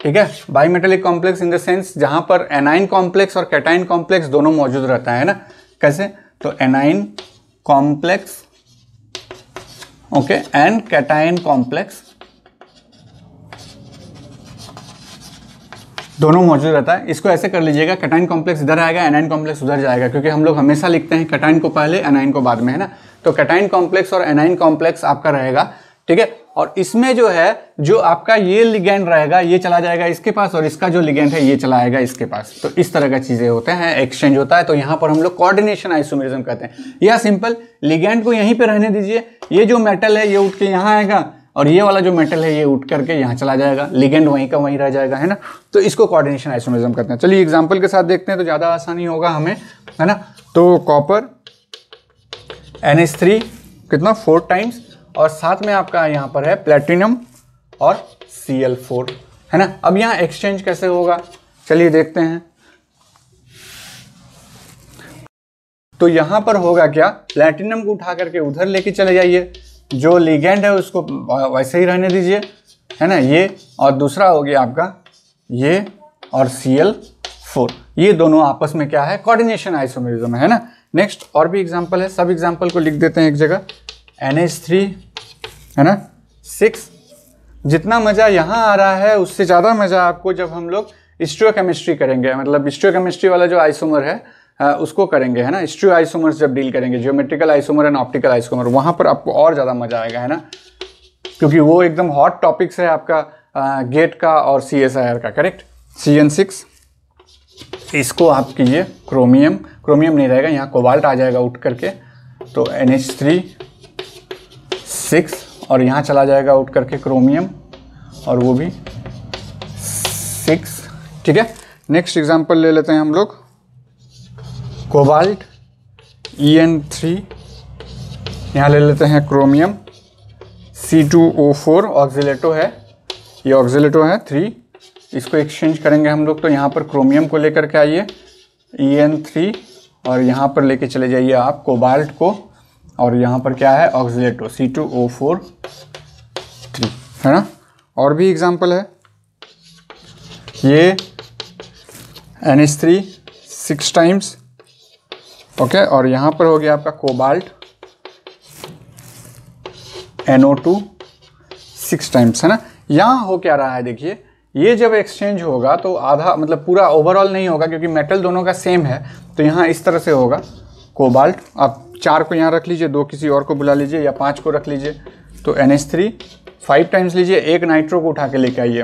ठीक है bimetallic complex in the sense जहां पर एनाइन कॉम्प्लेक्स और कैटाइन कॉम्प्लेक्स दोनों मौजूद रहता है ना कैसे तो anion complex okay and cation complex दोनों मौजूद रहता है इसको ऐसे कर लीजिएगा कटाइन कॉम्प्लेक्स इधर आएगा एनाइन कॉम्प्लेक्स उधर जाएगा क्योंकि हम लोग हमेशा लिखते हैं कटाइन को पहले एनाइन को बाद में है ना तो कटाइन कॉम्प्लेक्स और एनाइन कॉम्प्लेक्स आपका रहेगा ठीक है और इसमें जो है जो आपका ये लिगेंड रहेगा ये चला जाएगा इसके पास और इसका जो लिगेंड है ये चला आएगा इसके पास तो इस तरह का चीज़ें होते हैं एक्सचेंज होता है तो यहां पर हम लोग कॉर्डिनेशन आइसोमेरिज्म कहते हैं या सिंपल लिगेंड को यहीं पे रहने दीजिए ये जो मेटल है ये उठ के यहां आएगा और ये वाला जो मेटल है ये उठ करके यहां चला जाएगा लिगेंड वहीं का वहीं रह जाएगा है ना तो इसको कोऑर्डिनेशन आइसोमेरिज्म कहते हैं चलिए एग्जाम्पल के साथ देखते हैं तो ज़्यादा आसानी होगा हमें है ना तो कॉपर एन कितना फोर टाइम्स और साथ में आपका यहाँ पर है प्लेटिनम और सी एल फोर है ना अब यहाँ एक्सचेंज कैसे होगा चलिए देखते हैं तो यहाँ पर होगा क्या प्लेटिनम को उठा करके उधर लेके चले जाइए जो लीगेंड है उसको वैसे ही रहने दीजिए है ना ये और दूसरा हो गया आपका ये और सी एल फोर ये दोनों आपस में क्या है कोऑर्डिनेशन आइसोमेरिज्म है ना नेक्स्ट और भी एग्जांपल है सब एग्जांपल को लिख देते हैं एक जगह एन एच थ्री है ना सिक्स जितना मज़ा यहाँ आ रहा है उससे ज़्यादा मज़ा आपको जब हम लोग केमिस्ट्री करेंगे मतलब केमिस्ट्री वाला जो आइसोमर है आ, उसको करेंगे है ना स्ट्रियो आइसोमर जब डील करेंगे geometrical isomer and optical isomer वहाँ पर आपको और ज़्यादा मज़ा आएगा है ना क्योंकि वो एकदम हॉट टॉपिक्स है आपका आ, गेट का और सी एस आई आर का करेक्ट सी एन सिक्स इसको आप कीजिए क्रोमियम क्रोमियम नहीं रहेगा यहाँ कोबाल्ट आ जाएगा उठ करके तो एन एच थ्री सिक्स और यहाँ चला जाएगा उठ करके क्रोमियम और वो भी सिक्स ठीक है नेक्स्ट एग्जाम्पल ले लेते हैं हम लोग कोबाल्ट ई एन थ्री यहाँ ले लेते हैं chromium C two O four oxalato है ये ऑक्जिलेटो है थ्री इसको एक्सचेंज करेंगे हम लोग तो यहाँ पर क्रोमियम को लेकर के आइए ई एन थ्री और यहाँ पर लेके चले जाइए आप कोबाल्ट को और यहाँ पर क्या है oxalato C two O four three है ना और भी एग्जाम्पल है ये N S three six times okay और यहाँ पर हो गया आपका cobalt NO two six times है ना यहाँ हो क्या रहा है देखिए ये जब एक्सचेंज होगा तो आधा मतलब पूरा ओवरऑल नहीं होगा क्योंकि मेटल दोनों का सेम है तो यहाँ इस तरह से होगा कोबाल्ट आप चार को यहाँ रख लीजिए दो किसी और को बुला लीजिए या पाँच को रख लीजिए तो N H three five times लीजिए एक नाइट्रो को उठा के लेके आइए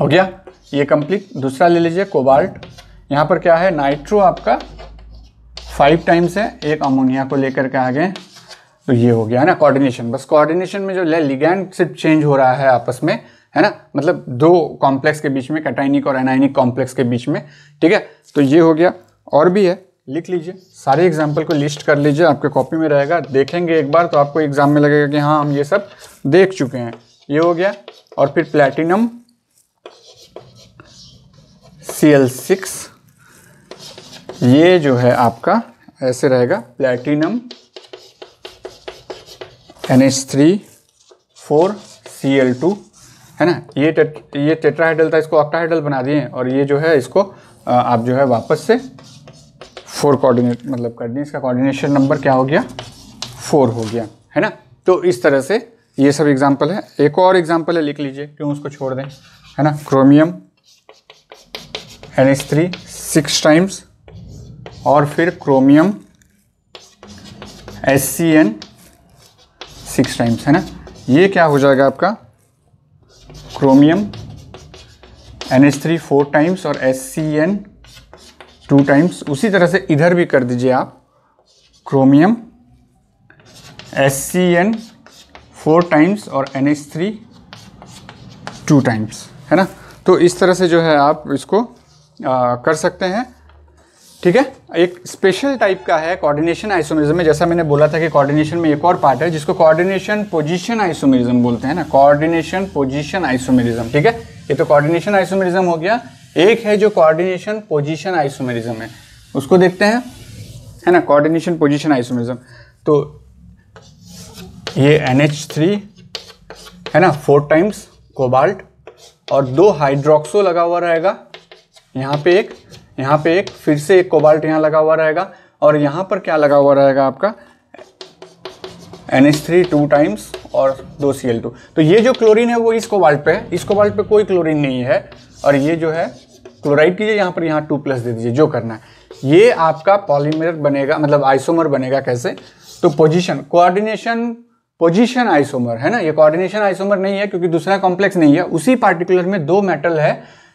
हो गया ये कंप्लीट दूसरा ले लीजिए कोबाल्ट यहाँ पर क्या है नाइट्रो आपका फाइव टाइम्स है एक अमोनिया को लेकर के आ गए तो ये हो गया है ना कोऑर्डिनेशन बस कोऑर्डिनेशन में जो लिगैंड सिर्फ चेंज हो रहा है आपस में है ना मतलब दो कॉम्प्लेक्स के बीच में कैटाइनिक और एनाइनिक कॉम्प्लेक्स के बीच में ठीक है तो ये हो गया और भी है लिख लीजिए सारे एग्जाम्पल को लिस्ट कर लीजिए आपके कॉपी में रहेगा देखेंगे एक बार तो आपको एग्जाम में लगेगा कि हाँ हम ये सब देख चुके हैं ये हो गया और फिर प्लेटिनम सी एल सिक्स ये जो है आपका ऐसे रहेगा platinum N H three four C L two है ना ये टेट, ये हेडल था इसको हेडल बना दिए और ये जो है इसको आप जो है वापस से फोर कोऑर्डिनेट मतलब कर इसका कोऑर्डिनेशन नंबर क्या हो गया फोर हो गया है ना तो इस तरह से ये सब एग्जाम्पल है एक और एग्जाम्पल है लिख लीजिए क्यों उसको छोड़ दें है ना chromium N S three six times और फिर chromium S C N six times है ना ये क्या हो जाएगा आपका chromium N S three four times और S C N two times उसी तरह से इधर भी कर दीजिए आप chromium S C N four times और N H three two times है ना तो इस तरह से जो है आप इसको आ, कर सकते हैं ठीक है एक स्पेशल टाइप का है कोऑर्डिनेशन आइसोमेरिज्म में जैसा मैंने बोला था कि कोऑर्डिनेशन में एक और पार्ट है जिसको कोऑर्डिनेशन पोजीशन आइसोमेरिज्म बोलते हैं ना कोऑर्डिनेशन पोजीशन आइसोमेरिज्म ठीक है ये तो कोऑर्डिनेशन आइसोमेरिज्म हो गया एक है जो कोऑर्डिनेशन पोजीशन आइसोमेरिज्म है उसको देखते हैं है ना कोऑर्डिनेशन पोजीशन आइसोमेरिज्म तो ये NH3 है ना फोर टाइम्स कोबाल्ट और दो हाइड्रोक्सो लगा हुआ रहेगा यहाँ पे एक यहाँ पे एक फिर से एक कोबाल्ट यहाँ लगा हुआ रहेगा और यहाँ पर क्या लगा हुआ रहेगा आपका NH3 थ्री टू टाइम्स और दो सी एल टू तो ये जो क्लोरीन है वो इस कोबाल्ट पे है इस कोबाल्ट पे कोई क्लोरीन नहीं है और ये जो है क्लोराइड तो कीजिए यहाँ पर यहाँ टू प्लस दे दीजिए जो करना है ये आपका पॉलीमर बनेगा मतलब आइसोमर बनेगा कैसे तो पोजिशन कोऑर्डिनेशन पोजिशन आइसोमर है ना ये कोऑर्डिनेशन आइसोमर नहीं है क्योंकि दूसरा कॉम्प्लेक्स नहीं है उसी पार्टिकुलर में दो मेटल है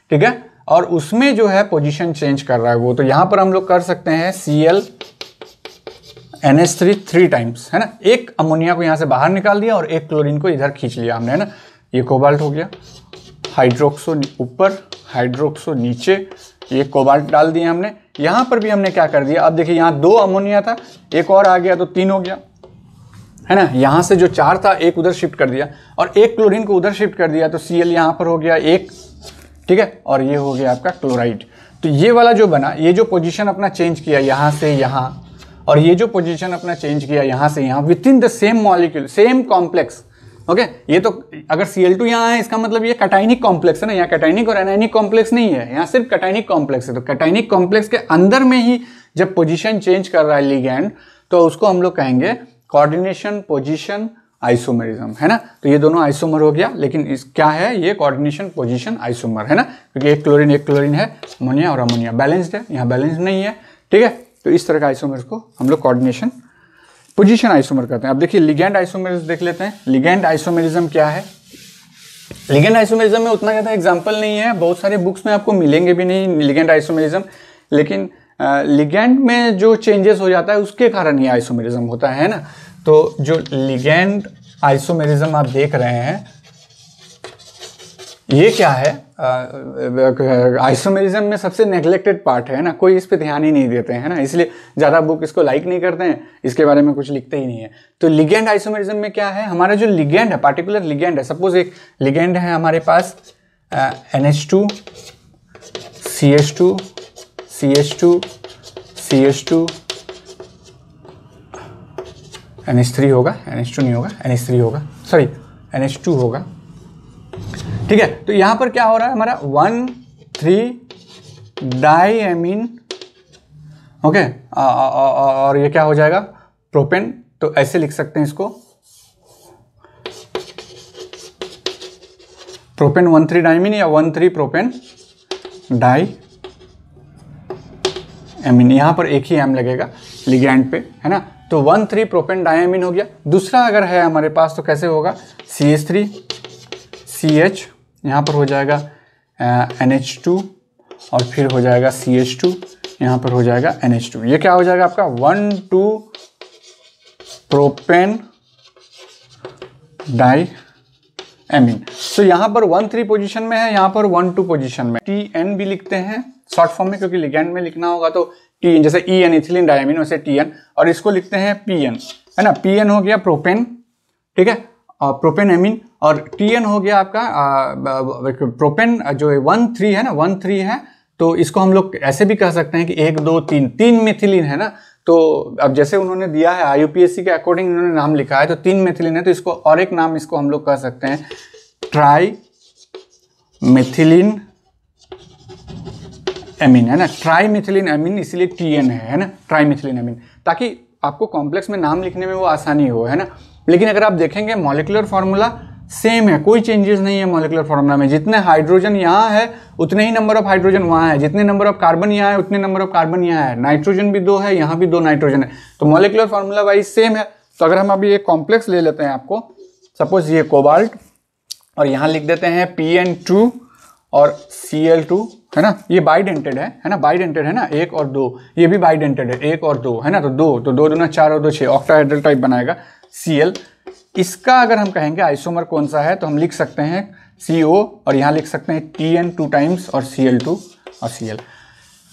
ठीक है और उसमें जो है पोजिशन चेंज कर रहा है वो तो यहाँ पर हम लोग कर सकते हैं सी एल थ्री टाइम्स है ना एक अमोनिया को यहाँ से बाहर निकाल दिया और एक क्लोरिन को इधर खींच लिया हमने है ना ये कोबाल्ट हो गया हाइड्रोक्सो ऊपर हाइड्रोक्सो नीचे ये कोबाल्ट डाल दिए हमने यहाँ पर भी हमने क्या कर दिया अब देखिए यहाँ दो अमोनिया था एक और आ गया तो तीन हो गया है ना यहाँ से जो चार था एक उधर शिफ्ट कर दिया और एक क्लोरीन को उधर शिफ्ट कर दिया तो सी एल पर हो गया एक ठीक है और ये हो गया आपका क्लोराइड तो ये वाला जो बना ये जो पोजिशन अपना चेंज किया यहाँ से यहाँ और ये जो पोजीशन अपना चेंज किया यहाँ से यहाँ within the same molecule same complex okay ये तो अगर सी एल टू यहाँ है इसका मतलब ये कटाइनिक कॉम्प्लेक्स है ना यहाँ कटाइनिक और एनाइनिक कॉम्प्लेक्स नहीं है यहाँ सिर्फ कटाइनिक कॉम्प्लेक्स है तो कटाइनिक कॉम्प्लेक्स के अंदर में ही जब पोजिशन चेंज कर रहा है लिगैंड तो उसको हम लोग कहेंगे कॉर्डिनेशन पोजिशन आइसोमरिज्म है ना तो ये दोनों आइसोमर हो गया लेकिन इस क्या है ये कोऑर्डिनेशन पोजीशन आइसोमर है ना क्योंकि एक क्लोरीन एक क्लोरीन है अमोनिया और अमोनिया बैलेंस्ड है यहाँ बैलेंस नहीं है ठीक है तो इस तरह का आइसोमर को हम लोग कोऑर्डिनेशन पोजीशन आइसोमर कहते हैं अब देखिए लिगेंड आइसोमर देख लेते हैं लिगेंड आइसोमेरिज्म क्या है लिगेंड आइसोमेरिज्म में उतना ज़्यादा एग्जाम्पल नहीं है बहुत सारे बुक्स में आपको मिलेंगे भी नहीं लिगेंड आइसोमेरिज्म लेकिन लिगेंड में जो चेंजेस हो जाता है उसके कारण ही आइसोमेरिज्म होता है ना तो जो लिगेंड आइसोमेरिज्म आप देख रहे हैं ये क्या है आइसोमेरिज्म में सबसे नेग्लेक्टेड पार्ट है ना कोई इस पे ध्यान ही नहीं देते हैं ना इसलिए ज़्यादा बुक इसको लाइक नहीं करते हैं इसके बारे में कुछ लिखते ही नहीं है तो लिगेंड आइसोमेरिज्म में क्या है हमारा जो लिगेंड है पार्टिकुलर लिगेंड है सपोज एक लिगेंड है हमारे पास N H two C H two C H two C H two N H three होगा एन एच टू नहीं होगा एन एच थ्री होगा सॉरी एन एच टू होगा ठीक है तो यहां पर क्या हो रहा है हमारा वन थ्री डाईमीन ओके और ये क्या हो जाएगा प्रोपेन तो ऐसे लिख सकते हैं इसको प्रोपेन वन थ्री डायमिन या one three propane diamine यहां पर एक ही एम लगेगा लिगेंड पे है ना तो वन थ्री प्रोपेन डायमिन हो गया दूसरा अगर है हमारे पास तो कैसे होगा C H three C H यहाँ पर हो जाएगा एन एच टू और फिर हो जाएगा सी एच टू यहाँ पर हो जाएगा एन एच टू ये क्या हो जाएगा आपका one two propane diamine so यहाँ पर वन थ्री पोजिशन में है यहाँ पर वन टू पोजिशन में टी एन भी लिखते हैं शॉर्ट फॉर्म में क्योंकि लिगेंड में लिखना होगा तो टी एन जैसे ई एन इथिलीन डायमिन वैसे टी एन और इसको लिखते हैं पी एन है ना पी एन हो गया प्रोपेन ठीक है प्रोपेन एमिन और टी हो गया आपका प्रोपेन जो वन थ्री है ना वन थ्री है तो इसको हम लोग ऐसे भी कह सकते हैं कि एक दो तीन तीन मेथिलिन है ना तो अब जैसे उन्होंने दिया है आई के अकॉर्डिंग उन्होंने नाम लिखा है तो तीन मेथिलिन है तो इसको और एक नाम इसको हम लोग कह सकते हैं ट्राई मेथिलिन एमिन है ना ट्राई मेथिलिन एमिन इसलिए टी है, ना ट्राई मेथिलिन एमिन ताकि आपको कॉम्प्लेक्स में नाम लिखने में वो आसानी हो है ना लेकिन अगर आप देखेंगे मॉलिकुलर फार्मूला सेम है कोई चेंजेस नहीं है मॉलिकुलर फार्मूला में जितने हाइड्रोजन यहाँ है उतने ही नंबर ऑफ हाइड्रोजन वहाँ है जितने नंबर ऑफ कार्बन यहाँ है उतने नंबर ऑफ कार्बन यहाँ है नाइट्रोजन भी दो है यहाँ भी दो नाइट्रोजन है तो मॉलिकुलर फार्मूला वाइज सेम है तो अगर हम अभी एक कॉम्प्लेक्स ले लेते हैं आपको सपोज ये कोबाल्ट और यहाँ लिख देते हैं पी एन टू और सी एल टू है ना ये बाइडेंटेड है है ना बाइडेंटेड है ना एक और दो ये भी बाइडेंटेड है एक और दो है ना तो दो तो दो दो ना चार और दो छः ऑक्टाहेड्रल टाइप बनाएगा सी एल इसका अगर हम कहेंगे आइसोमर कौन सा है तो हम लिख सकते हैं सी ओ और यहाँ लिख सकते हैं टी एन टू टाइम्स और सी एल टू और सी एल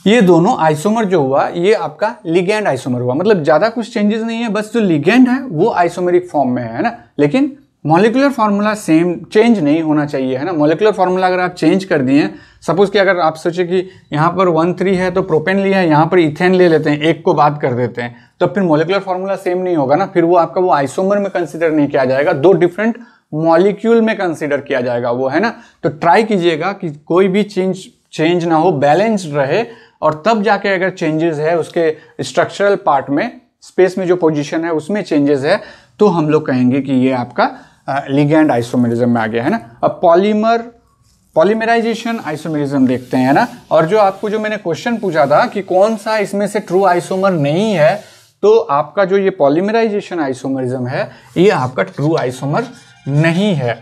ये दोनों आइसोमर जो हुआ ये आपका लिगेंड आइसोमर हुआ मतलब ज़्यादा कुछ चेंजेस नहीं है बस जो लिगेंड है वो आइसोमेरिक फॉर्म में है ना लेकिन मॉलिकुलर फार्मूला सेम चेंज नहीं होना चाहिए है ना मॉलिकुलर फार्मूला अगर आप चेंज कर दिए सपोज़ कि अगर आप सोचे कि यहाँ पर वन थ्री है तो प्रोपेन लिया है यहाँ पर इथेन ले लेते हैं एक को बात कर देते हैं तो फिर मोलिकुलर फार्मूला सेम नहीं होगा ना फिर वो आपका वो आइसोमर में कंसिडर नहीं किया जाएगा दो डिफरेंट मॉलिक्यूल में कंसिडर किया जाएगा वो है ना तो ट्राई कीजिएगा कि कोई भी चेंज चेंज ना हो बैलेंस्ड रहे और तब जाके अगर चेंजेस है उसके स्ट्रक्चरल पार्ट में स्पेस में जो पोजीशन है उसमें चेंजेस है तो हम लोग कहेंगे कि ये आपका लिगेंड आइसोमेरिज्म में आ गया है ना अब पॉलीमर पॉलीमराइजेशन आइसोमेरिज्म देखते हैं ना और जो आपको जो मैंने क्वेश्चन पूछा था कि कौन सा इसमें से ट्रू आइसोमर नहीं है तो आपका जो ये पॉलीमराइजेशन आइसोमरिज्म है ये आपका ट्रू आइसोमर नहीं है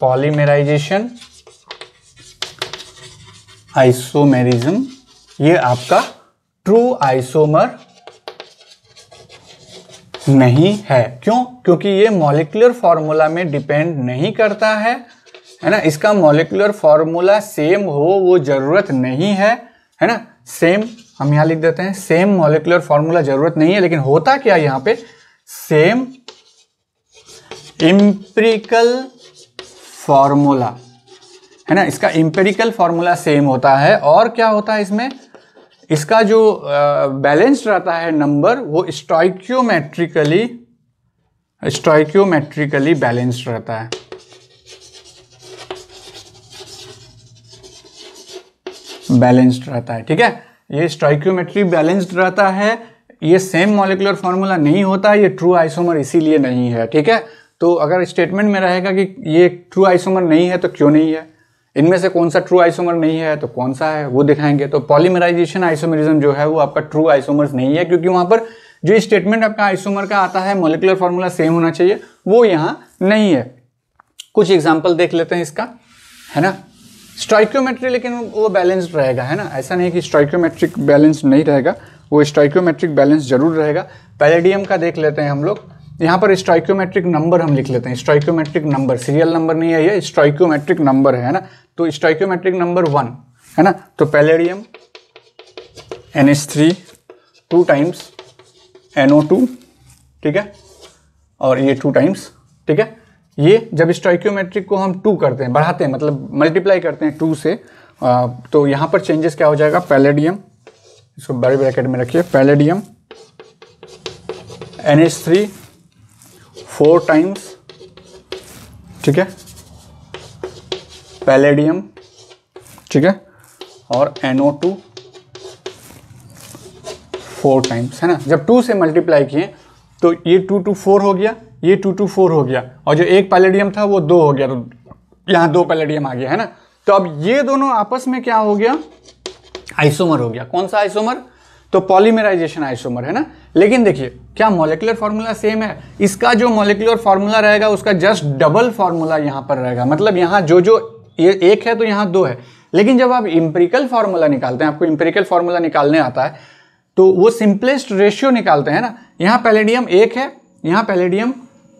पॉलीमराइजेशन आइसोमेरिज्म ये आपका ट्रू आइसोमर नहीं है क्यों क्योंकि ये मॉलिकुलर फॉर्मूला में डिपेंड नहीं करता है है ना इसका मोलिकुलर फॉर्मूला सेम हो वो ज़रूरत नहीं है है ना सेम हम यहां लिख देते हैं सेम मोलिकुलर फॉर्मूला ज़रूरत नहीं है लेकिन होता क्या यहाँ पे सेम इम्पेरिकल फॉर्मूला है ना इसका इम्पेरिकल फॉर्मूला सेम होता है और क्या होता है इसमें इसका जो बैलेंस्ड रहता है नंबर वो स्टॉइक्योमेट्रिकली स्टॉइक्योमेट्रिकली बैलेंस्ड रहता है बैलेंस्ड रहता है ठीक है ये स्ट्राइक्योमेट्री बैलेंस्ड रहता है ये सेम मॉलिकुलर फार्मूला नहीं होता है ये ट्रू आइसोमर इसीलिए नहीं है ठीक है तो अगर स्टेटमेंट में रहेगा कि ये ट्रू आइसोमर नहीं है तो क्यों नहीं है इनमें से कौन सा ट्रू आइसोमर नहीं है तो कौन सा है वो दिखाएंगे तो पॉलीमराइजेशन आइसोमरिज्म जो है वो आपका ट्रू आइसोमर नहीं है क्योंकि वहाँ पर जो स्टेटमेंट आपका आइसोमर का आता है मोलिकुलर फार्मूला सेम होना चाहिए वो यहाँ नहीं है कुछ एग्जाम्पल देख लेते हैं इसका है ना स्ट्राइक्योमेट्री लेकिन वो बैलेंस रहेगा है ना ऐसा नहीं कि स्ट्राइक्योमेट्रिक बैलेंस नहीं रहेगा वो स्ट्राइक्योमेट्रिक बैलेंस जरूर रहेगा पैलेडियम का देख लेते हैं हम लोग यहाँ पर स्ट्राइक्योमेट्रिक नंबर हम लिख लेते हैं स्ट्राइक्योमेट्रिक नंबर सीरियल नंबर नहीं है ये स्ट्राइक्योमेट्रिक नंबर है ना तो स्ट्राइक्योमेट्रिक नंबर वन है ना तो palladium N H three two times N O two ठीक है और ये टू टाइम्स ठीक है ये जब स्टोइक्योमेट्रिक को हम टू करते हैं बढ़ाते हैं मतलब मल्टीप्लाई करते हैं टू से आ, तो यहाँ पर चेंजेस क्या हो जाएगा पैलेडियम इसको बड़े ब्रैकेट में रखिए palladium N H three four times ठीक है पैलेडियम ठीक है और N O two four times है ना जब टू से मल्टीप्लाई किए तो ये टू टू फोर हो गया ये टू टू फोर हो गया और जो एक पैलेडियम था वो दो हो गया तो यहाँ दो पैलेडियम आ गया है ना तो अब ये दोनों आपस में क्या हो गया आइसोमर हो गया कौन सा आइसोमर तो पॉलीमराइजेशन आइसोमर है ना लेकिन देखिए क्या मोलिकुलर फार्मूला सेम है इसका जो मोलिकुलर फार्मूला रहेगा उसका जस्ट डबल फार्मूला यहाँ पर रहेगा मतलब यहाँ जो जो ये एक है तो यहाँ दो है लेकिन जब आप इंपेरिकल फार्मूला निकालते हैं आपको इंपेरिकल फार्मूला निकालने आता है तो वो सिंपलेस्ट रेशियो निकालते हैं ना यहाँ पैलेडियम एक है यहाँ पैलेडियम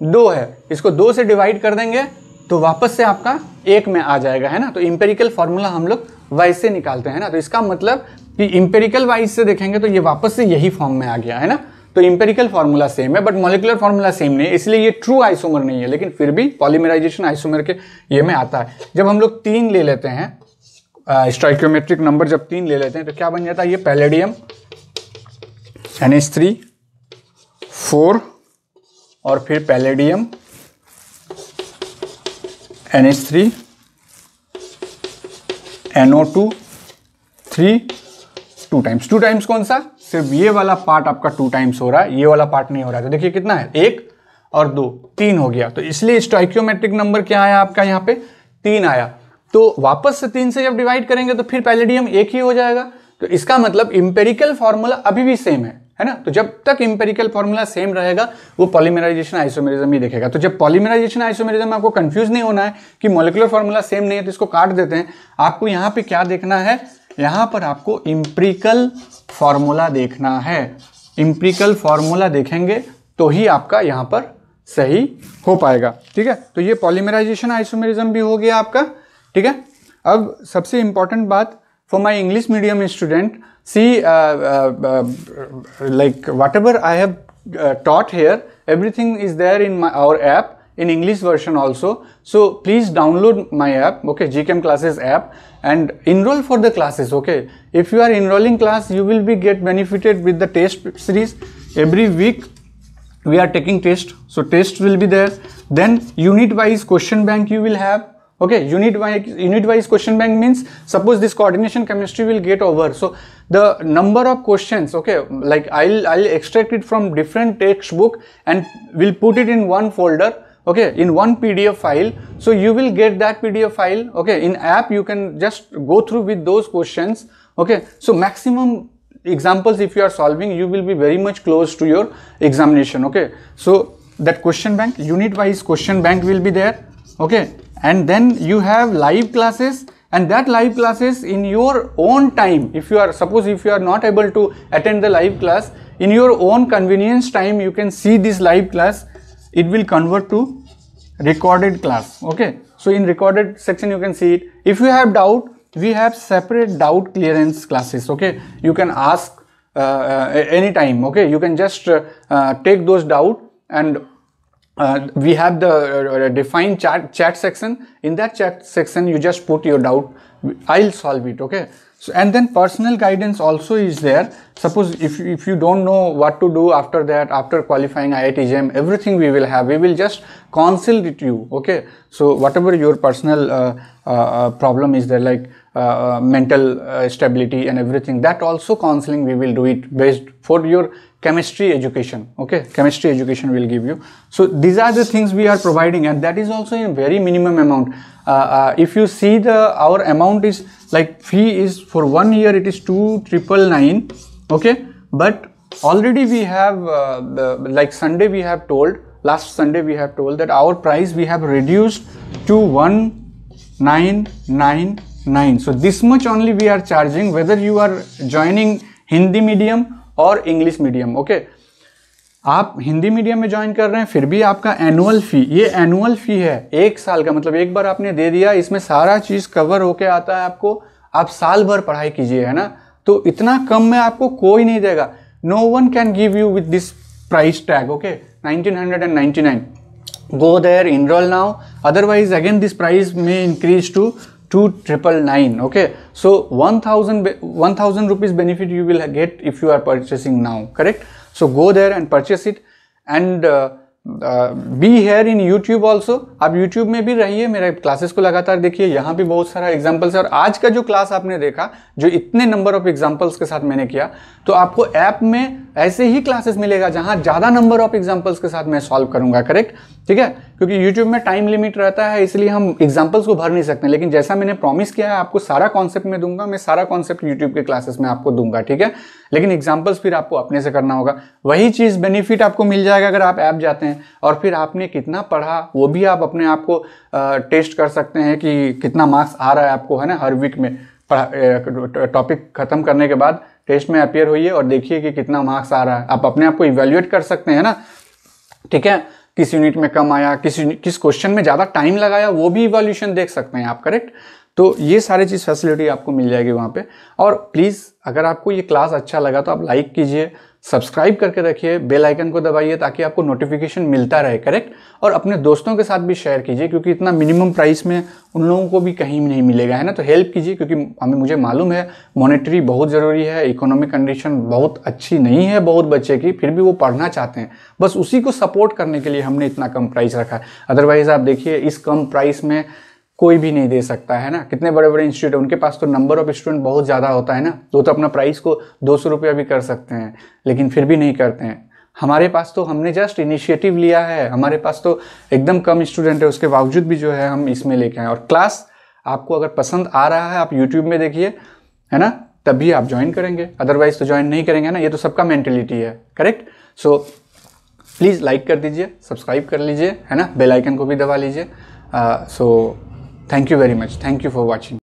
दो है इसको दो से डिवाइड कर देंगे तो वापस से आपका एक में आ जाएगा है ना तो इंपेरिकल फॉर्मूला हम लोग वाइस से निकालते हैं ना तो इसका मतलब कि इंपेरिकल वाइस से देखेंगे तो ये वापस से यही फॉर्म में आ गया है ना तो इंपेरिकल फॉर्मूला सेम है बट मोलिकुलर फॉर्मूला सेम नहीं है इसलिए ये ट्रू आइसोमर नहीं है लेकिन फिर भी पॉलीमराइजेशन आइसोमर के ये में आता है जब हम लोग तीन ले लेते हैं स्ट्राइक्योमेट्रिक नंबर जब तीन ले लेते हैं तो क्या बन जाता है ये palladium N H three four और फिर palladium N H three N O two three two times two times कौन सा सिर्फ ये वाला पार्ट आपका टू टाइम्स हो रहा है ये वाला पार्ट नहीं हो रहा है तो देखिए कितना है एक और दो तीन हो गया तो इसलिए स्टाइक्योमेट्रिक नंबर क्या आया आपका यहाँ पे तीन आया तो वापस से तीन से जब डिवाइड करेंगे तो फिर पैलेडियम एक ही हो जाएगा तो इसका मतलब इंपेरिकल फॉर्मूला अभी भी सेम है है ना तो जब तक इंपेरिकल फॉर्मूला सेम रहेगा वो पॉलीमराइजेशन आइसोमेरिज्म ही देखेगा तो जब पॉलीमराइजेशन आइसोमेरिज्म आपको कंफ्यूज नहीं होना है कि मोलिकुलर फॉर्मूला सेम नहीं है तो इसको काट देते हैं आपको यहां पे क्या देखना है यहां पर आपको इम्प्रिकल फॉर्मूला देखना है इम्प्रिकल फॉर्मूला देखेंगे तो ही आपका यहां पर सही हो पाएगा ठीक है तो ये पॉलीमराइजेशन आइसोमेरिज्म भी हो गया आपका ठीक है अब सबसे इंपॉर्टेंट बात for my English medium student, see, uh, uh, like whatever I have uh, taught here, everything is there in my, our app in English version also. So please download my app, okay, GCAM classes app and enroll for the classes, okay. If you are enrolling class, you will be get benefited with the test series every week we are taking test so test will be there then unit wise question bank you will have okay unit wise unit wise question bank means suppose this coordination chemistry will get over so the number of questions okay like i'll i'll extract it from different textbook and we'll put it in one folder okay in one pdf file so you will get that pdf file okay in app you can just go through with those questions okay so maximum examples if you are solving you will be very much close to your examination okay so that question bank unit wise question bank will be there okay and then you have live classes and that live classes in your own time if you are suppose if you are not able to attend the live class in your own convenience time you can see this live class it will convert to recorded class okay so in recorded section you can see it if you have doubt we have separate doubt clearance classes okay you can ask uh, uh, anytime okay you can just uh, uh take those doubt and uh, we have the uh, defined chat chat section in that chat section you just put your doubt i'll solve it okay so and then personal guidance also is there suppose if, if you don't know what to do after that after qualifying iit jam everything we will have we will just counsel with you okay so whatever your personal uh, uh, uh problem is there like mental stability and everything that also counseling we will do it based for your chemistry education okay chemistry education will give you so these are the things we are providing and that is also in very minimum amount uh, uh, if you see the our amount is like fee is for one year it is two triple nine okay but already we have uh, the, like sunday we have told last sunday we have told that our price we have reduced to one nine nine nine so this much only we are charging whether you are joining hindi medium और English medium okay आप Hindi medium में join कर रहे हैं फिर भी आपका annual फ़ी ये एनुअल फ़ी है एक साल का मतलब एक बार आपने दे दिया इसमें सारा चीज़ कवर होके आता है आपको आप साल भर पढ़ाई कीजिए है ना तो इतना कम में आपको कोई नहीं देगा no one can give you with this price tag okay nine go there enroll now otherwise again this price में increase to 2999 okay so 1000 1000 rupees benefit you will get if you are purchasing now correct so go there and purchase it and uh, be here in YouTube also आप YouTube में भी रहिए मेरा classes को लगातार देखिए यहाँ भी बहुत सारा एग्जाम्पल्स है और आज का जो क्लास आपने देखा जो इतने नंबर ऑफ एग्जाम्पल्स के साथ मैंने किया तो आपको ऐप में ऐसे ही क्लासेस मिलेगा जहाँ ज़्यादा नंबर ऑफ एग्जाम्पल्स के साथ मैं सॉल्व करूँगा करेक्ट ठीक है क्योंकि यूट्यूब में टाइम लिमिट रहता है इसलिए हम एग्जाम्पल्स को भर नहीं सकते लेकिन जैसा मैंने प्रॉमिस किया है आपको सारा कॉन्सेप्ट में दूंगा मैं सारा कॉन्सेप्ट यूट्यूब के क्लासेस में आपको दूंगा ठीक है लेकिन एग्जाम्पल्स फिर आपको अपने से करना होगा वही चीज़ बेनिफिट आपको मिल जाएगा अगर आप ऐप जाते हैं और फिर आपने कितना पढ़ा वो भी आप अपने आप को टेस्ट कर सकते हैं कि कितना मार्क्स आ रहा है आपको है ना हर वीक में टॉपिक खत्म करने के बाद टेस्ट में अपियर होइए और देखिए कि कितना मार्क्स आ रहा है आप अपने आप को इवेल्युएट कर सकते हैं ना ठीक है किस यूनिट में कम आया किस किस क्वेश्चन में ज़्यादा टाइम लगाया वो भी इवोल्यूशन देख सकते हैं आप करेक्ट तो ये सारी चीज़ फैसिलिटी आपको मिल जाएगी वहाँ पे और प्लीज़ अगर आपको ये क्लास अच्छा लगा तो आप लाइक कीजिए सब्सक्राइब करके रखिए बेल आइकन को दबाइए ताकि आपको नोटिफिकेशन मिलता रहे करेक्ट और अपने दोस्तों के साथ भी शेयर कीजिए क्योंकि इतना मिनिमम प्राइस में उन लोगों को भी कहीं नहीं मिलेगा है ना तो हेल्प कीजिए क्योंकि हमें मुझे मालूम है मॉनेटरी बहुत ज़रूरी है इकोनॉमिक कंडीशन बहुत अच्छी नहीं है बहुत बच्चे की फिर भी वो पढ़ना चाहते हैं बस उसी को सपोर्ट करने के लिए हमने इतना कम प्राइस रखा है अदरवाइज़ आप देखिए इस कम प्राइस में कोई भी नहीं दे सकता है ना कितने बड़े बड़े इंस्टीट्यूट है उनके पास तो नंबर ऑफ स्टूडेंट बहुत ज़्यादा होता है ना वो तो अपना प्राइस को दो सौ रुपया भी कर सकते हैं लेकिन फिर भी नहीं करते हैं हमारे पास तो हमने जस्ट इनिशिएटिव लिया है हमारे पास तो एकदम कम स्टूडेंट है उसके बावजूद भी जो है हम इसमें लेके आए और क्लास आपको अगर पसंद आ रहा है आप यूट्यूब में देखिए है ना तभी आप ज्वाइन करेंगे अदरवाइज तो ज्वाइन नहीं करेंगे ना ये तो सबका मैंटेलिटी है करेक्ट सो प्लीज़ लाइक कर दीजिए सब्सक्राइब कर लीजिए है ना बेल आइकन को भी दबा लीजिए सो uh, so, Thank you very much. Thank you for watching.